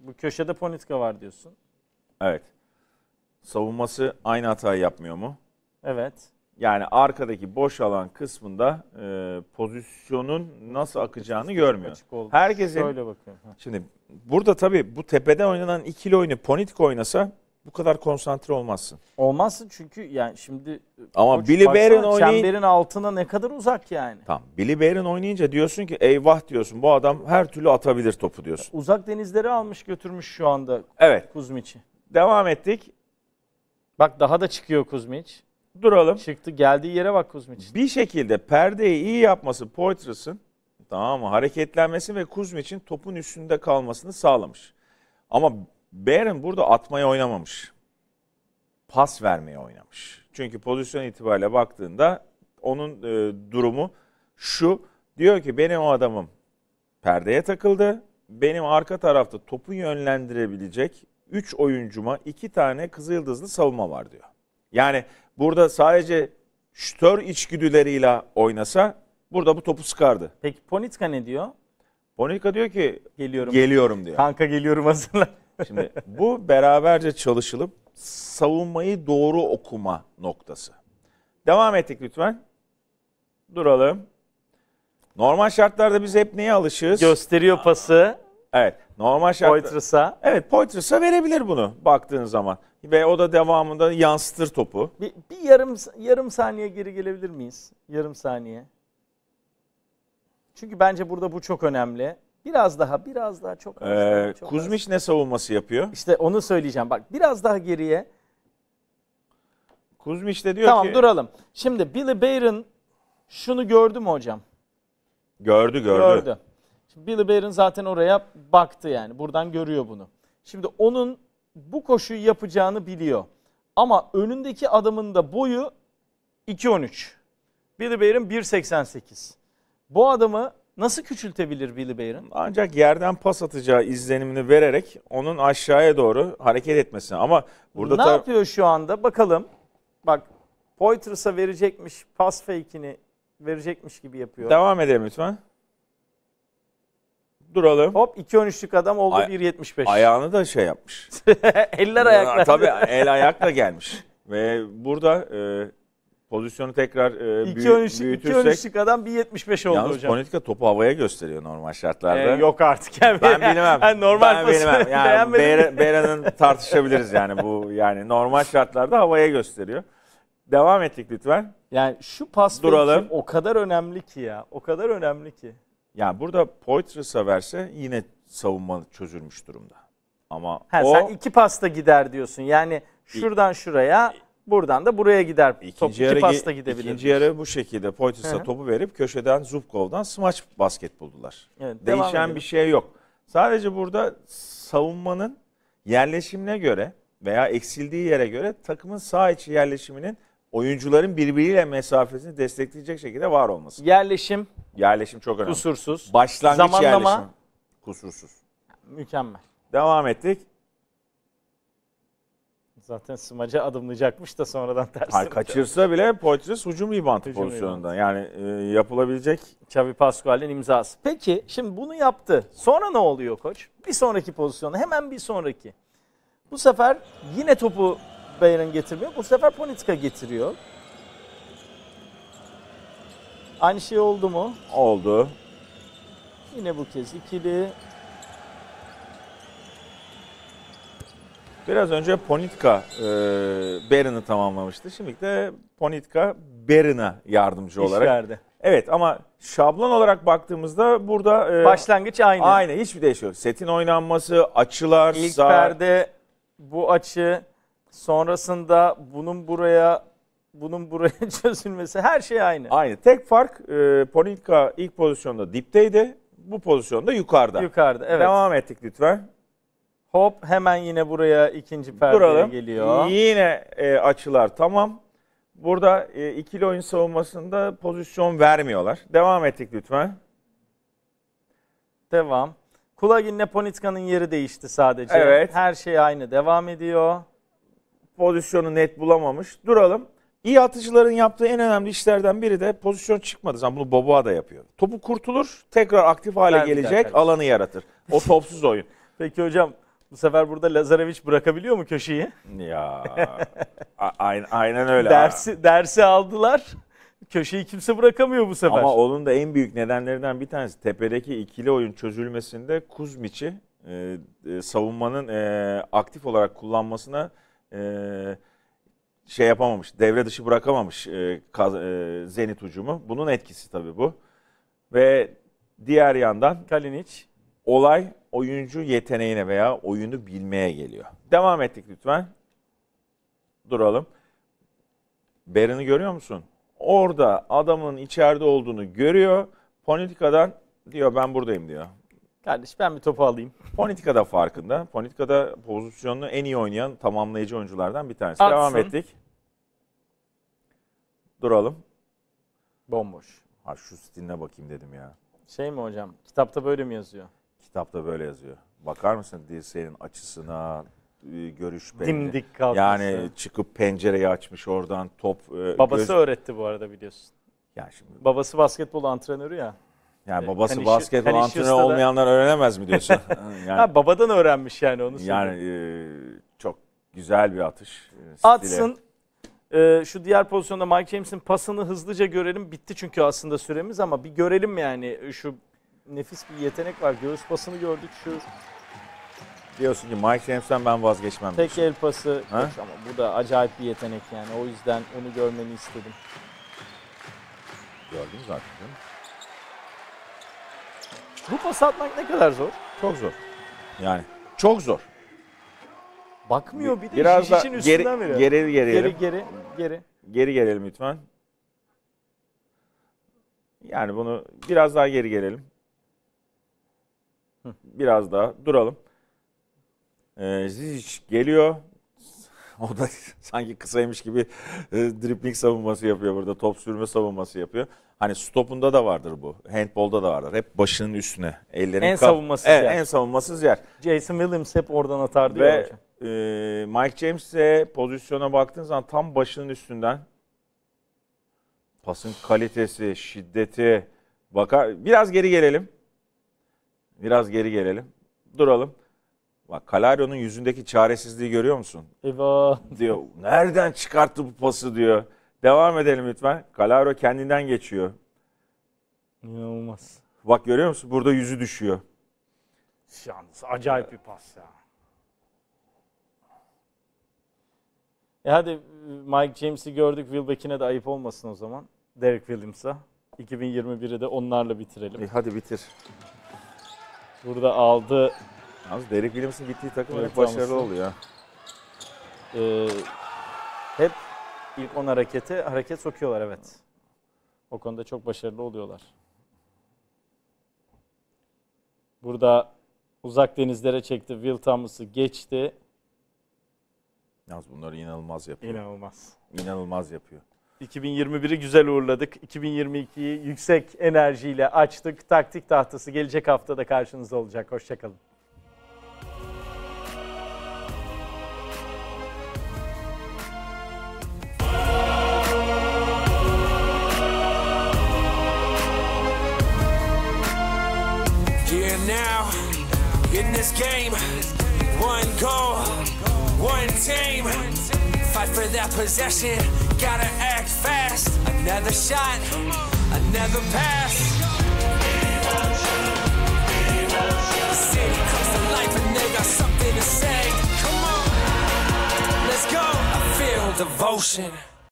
Bu köşede Ponitka var diyorsun. Evet. Savunması aynı hatayı yapmıyor mu? Evet. Yani arkadaki boş alan kısmında e, pozisyonun nasıl akacağını görmüyor. Herkesin Şöyle bakıyorum. Şimdi burada tabii bu tepede oynanan ikili oyunu Ponitka oynasa bu kadar konsantre olmazsın. Olmazsın çünkü yani şimdi e, ama Billy Barron oynayınca çemberin altına ne kadar uzak yani. Tamam. Billy Barron oynayınca diyorsun ki eyvah diyorsun. Bu adam her türlü atabilir topu diyorsun. Uzak denizleri almış götürmüş şu anda Evet. Kuzmiç'i. Devam ettik. Bak daha da çıkıyor Kuzmiç. Duralım. Çıktı geldiği yere bak Kuzmiç. Bir şekilde perdeyi iyi yapması Poitras'ın tamam mı hareketlenmesi ve Kuzmiç'in topun üstünde kalmasını sağlamış. Ama Bayern burada atmayı oynamamış. Pas vermeyi oynamış. Çünkü pozisyon itibariyle baktığında onun e, durumu şu. Diyor ki benim o adamım perdeye takıldı. Benim arka tarafta topu yönlendirebilecek 3 oyuncuma 2 tane kızıldızlı savunma var diyor. Yani burada sadece ştör içgüdüleriyle oynasa burada bu topu sıkardı. Peki Ponitka ne diyor? Ponitka diyor ki geliyorum. Geliyorum diyor. Kanka geliyorum hazırlan. Şimdi bu beraberce çalışılıp savunmayı doğru okuma noktası. Devam ettik lütfen. Duralım. Normal şartlarda biz hep neye alışığız? Gösteriyor pası. Evet. Normal şartlarda. Poitras'a. Evet Poitras'a verebilir bunu baktığın zaman. Ve o da devamında yansıtır topu. Bir, bir yarım yarım saniye geri gelebilir miyiz? Yarım saniye. Çünkü bence burada bu çok önemli. Biraz daha, biraz daha çok az. Ee, daha, çok Kuzmiç az. ne savunması yapıyor? İşte onu söyleyeceğim. Bak biraz daha geriye. Kuzmiç de diyor tamam, ki... Tamam duralım. Şimdi Billy Barron şunu gördü mü hocam? Gördü gördü. Gördü. Şimdi Billy Barron zaten oraya baktı yani. Buradan görüyor bunu. Şimdi onun bu koşuyu yapacağını biliyor. Ama önündeki adamın da boyu 2.13. Billy Barron 1.88. Bu adamı Nasıl küçültebilir Billy Bayron? Ancak yerden pas atacağı izlenimini vererek onun aşağıya doğru hareket etmesine. Ama burada ne yapıyor şu anda? Bakalım. Bak Poitras'a verecekmiş pas fake'ini verecekmiş gibi yapıyor. Devam edelim lütfen. Duralım. Hop 2.13'lük adam oldu Ay- 1.75. Ayağını da şey yapmış. Eller ayaklar. Tabii el ayakla gelmiş. Ve burada e, Pozisyonu tekrar e, büyü, 2 13, büyütürsek. 2 13'lük adam 1.75 oldu yalnız hocam. Yalnız topu havaya gösteriyor normal şartlarda. Ee, yok artık. Yani, ben bilmem. Yani normal ben bilmem. Yani Beyran'ın tartışabiliriz yani bu yani normal şartlarda havaya gösteriyor. Devam ettik lütfen. Yani şu pas Duralım. o kadar önemli ki ya. O kadar önemli ki. Yani burada Poitras'a verse yine savunma çözülmüş durumda. Ama ha, o... Sen iki pasta gider diyorsun. Yani şuradan şuraya Buradan da buraya gider. İkinci Top iki yarı, pasta gidebilir. İkinci yarı bu şekilde Poytis'e topu verip köşeden Zubkov'dan smaç basket buldular. Evet, Değişen bir şey yok. Sadece burada savunmanın yerleşimine göre veya eksildiği yere göre takımın sağ içi yerleşiminin oyuncuların birbiriyle mesafesini destekleyecek şekilde var olması. Yerleşim. Yerleşim çok önemli. Kusursuz. Başlangıç Zamanlama, yerleşim. Kusursuz. Mükemmel. Devam ettik. Zaten smaca adımlayacakmış da sonradan tersine. Hayır, kaçırsa bile Poitres hücum ribantı hücum pozisyonunda. Yani e, yapılabilecek. Xavi Pascual'in imzası. Peki şimdi bunu yaptı. Sonra ne oluyor koç? Bir sonraki pozisyonu. hemen bir sonraki. Bu sefer yine topu Bayern getirmiyor. Bu sefer Ponitka getiriyor. Aynı şey oldu mu? Oldu. Yine bu kez ikili Biraz önce Ponitka e, Berin'i tamamlamıştı. Şimdi de Ponitka Berin'e yardımcı olarak. İşlerde. Evet ama şablon olarak baktığımızda burada... E, Başlangıç aynı. Aynı hiçbir değişiyor. Setin oynanması, açılar, İlk zar... perde bu açı, sonrasında bunun buraya bunun buraya çözülmesi her şey aynı. Aynı. Tek fark e, Ponitka ilk pozisyonda dipteydi. Bu pozisyonda yukarıda. Yukarıda evet. Devam ettik lütfen. Hop hemen yine buraya ikinci perdeye Duralım. geliyor. Yine e, açılar tamam. Burada e, ikili oyun savunmasında pozisyon vermiyorlar. Devam ettik lütfen. Devam. Kulagin Ponitka'nın yeri değişti sadece. Evet. Her şey aynı devam ediyor. Pozisyonu net bulamamış. Duralım. İyi atıcıların yaptığı en önemli işlerden biri de pozisyon çıkmadı. zaman bunu Boboa da yapıyor. Topu kurtulur, tekrar aktif hale ben gelecek, alanı yaratır. O topsuz oyun. Peki hocam bu sefer burada Lazarevic bırakabiliyor mu köşeyi? Ya aynen, aynen öyle. dersi, dersi aldılar. Köşeyi kimse bırakamıyor bu sefer. Ama onun da en büyük nedenlerinden bir tanesi tepedeki ikili oyun çözülmesinde kuzmiçi e, e, savunmanın e, aktif olarak kullanmasına e, şey yapamamış, devre dışı bırakamamış e, kaz, e, Zenit ucumu. Bunun etkisi tabii bu. Ve diğer yandan Kalinic olay oyuncu yeteneğine veya oyunu bilmeye geliyor. Devam ettik lütfen. Duralım. Barron'ı görüyor musun? Orada adamın içeride olduğunu görüyor. Politikadan diyor ben buradayım diyor. Kardeş ben bir topu alayım. Politika'da farkında. Politika'da pozisyonunu en iyi oynayan tamamlayıcı oyunculardan bir tanesi. Atsın. Devam ettik. Duralım. Bomboş. Ha şu stiline bakayım dedim ya. Şey mi hocam? Kitapta böyle mi yazıyor? Kitapta böyle yazıyor. Bakar mısın dirseğinin açısına, e, görüş belli. Dimdik kalkması. Yani çıkıp pencereyi açmış oradan top. E, babası göz... öğretti bu arada biliyorsun. Yani şimdi... Babası basketbol antrenörü ya. Yani e, babası Kaniş, basketbol antrenörü da... olmayanlar öğrenemez mi diyorsun? yani, ha, babadan öğrenmiş yani onu Yani e, çok güzel bir atış. Atsın. E, şu diğer pozisyonda Mike James'in pasını hızlıca görelim. Bitti çünkü aslında süremiz ama bir görelim yani şu nefis bir yetenek var. Göğüs pasını gördük şu. Diyorsun ki Mike James'ten ben vazgeçmem. Tek diyorsun. el pası ha? ama bu da acayip bir yetenek yani. O yüzden onu görmeni istedim. Gördün zaten değil mi? Bu pas atmak ne kadar zor? Çok zor. Yani çok zor. Bakmıyor bir de Biraz iş, da işin üstünden geri, veriyor. Geri geri geri geri geri. Geri gelelim lütfen. Yani bunu biraz daha geri gelelim. Biraz daha duralım. Ee, Zizic geliyor. O da sanki kısaymış gibi e, dripling savunması yapıyor burada. Top sürme savunması yapıyor. Hani stopunda da vardır bu. Handbolda da vardır. Hep başının üstüne. Ellerin en kap- savunmasız evet, yer. En savunmasız yer. Jason Williams hep oradan atar diyor Ve hocam. e, Mike james'e de pozisyona baktığın zaman tam başının üstünden pasın kalitesi, şiddeti bakar. Biraz geri gelelim. Biraz geri gelelim. Duralım. Bak Kalario'nun yüzündeki çaresizliği görüyor musun? Eyvah. Diyor nereden çıkarttı bu pası diyor. Devam edelim lütfen. Kalario kendinden geçiyor. İnanılmaz. Bak görüyor musun? Burada yüzü düşüyor. Şans. Acayip bir pas ya. E hadi Mike James'i gördük. Wilbeck'ine de ayıp olmasın o zaman. Derek Williams'a. 2021'i de onlarla bitirelim. E hadi bitir. Burada aldı. Yalnız Derek Williams'ın gittiği takım evet, hep başarılı Thompson. oluyor. Ee, hep ilk 10 harekete hareket sokuyorlar evet. O konuda çok başarılı oluyorlar. Burada uzak denizlere çekti. Will Thomas'ı geçti. Yalnız bunları inanılmaz yapıyor. İnanılmaz. İnanılmaz yapıyor. 2021'i güzel uğurladık. 2022'yi yüksek enerjiyle açtık. Taktik tahtası gelecek haftada karşınızda olacak. Hoşçakalın. possession. gotta act fast. Another shot, another pass. City comes to life and they got something to say. Come on, let's go. I feel devotion.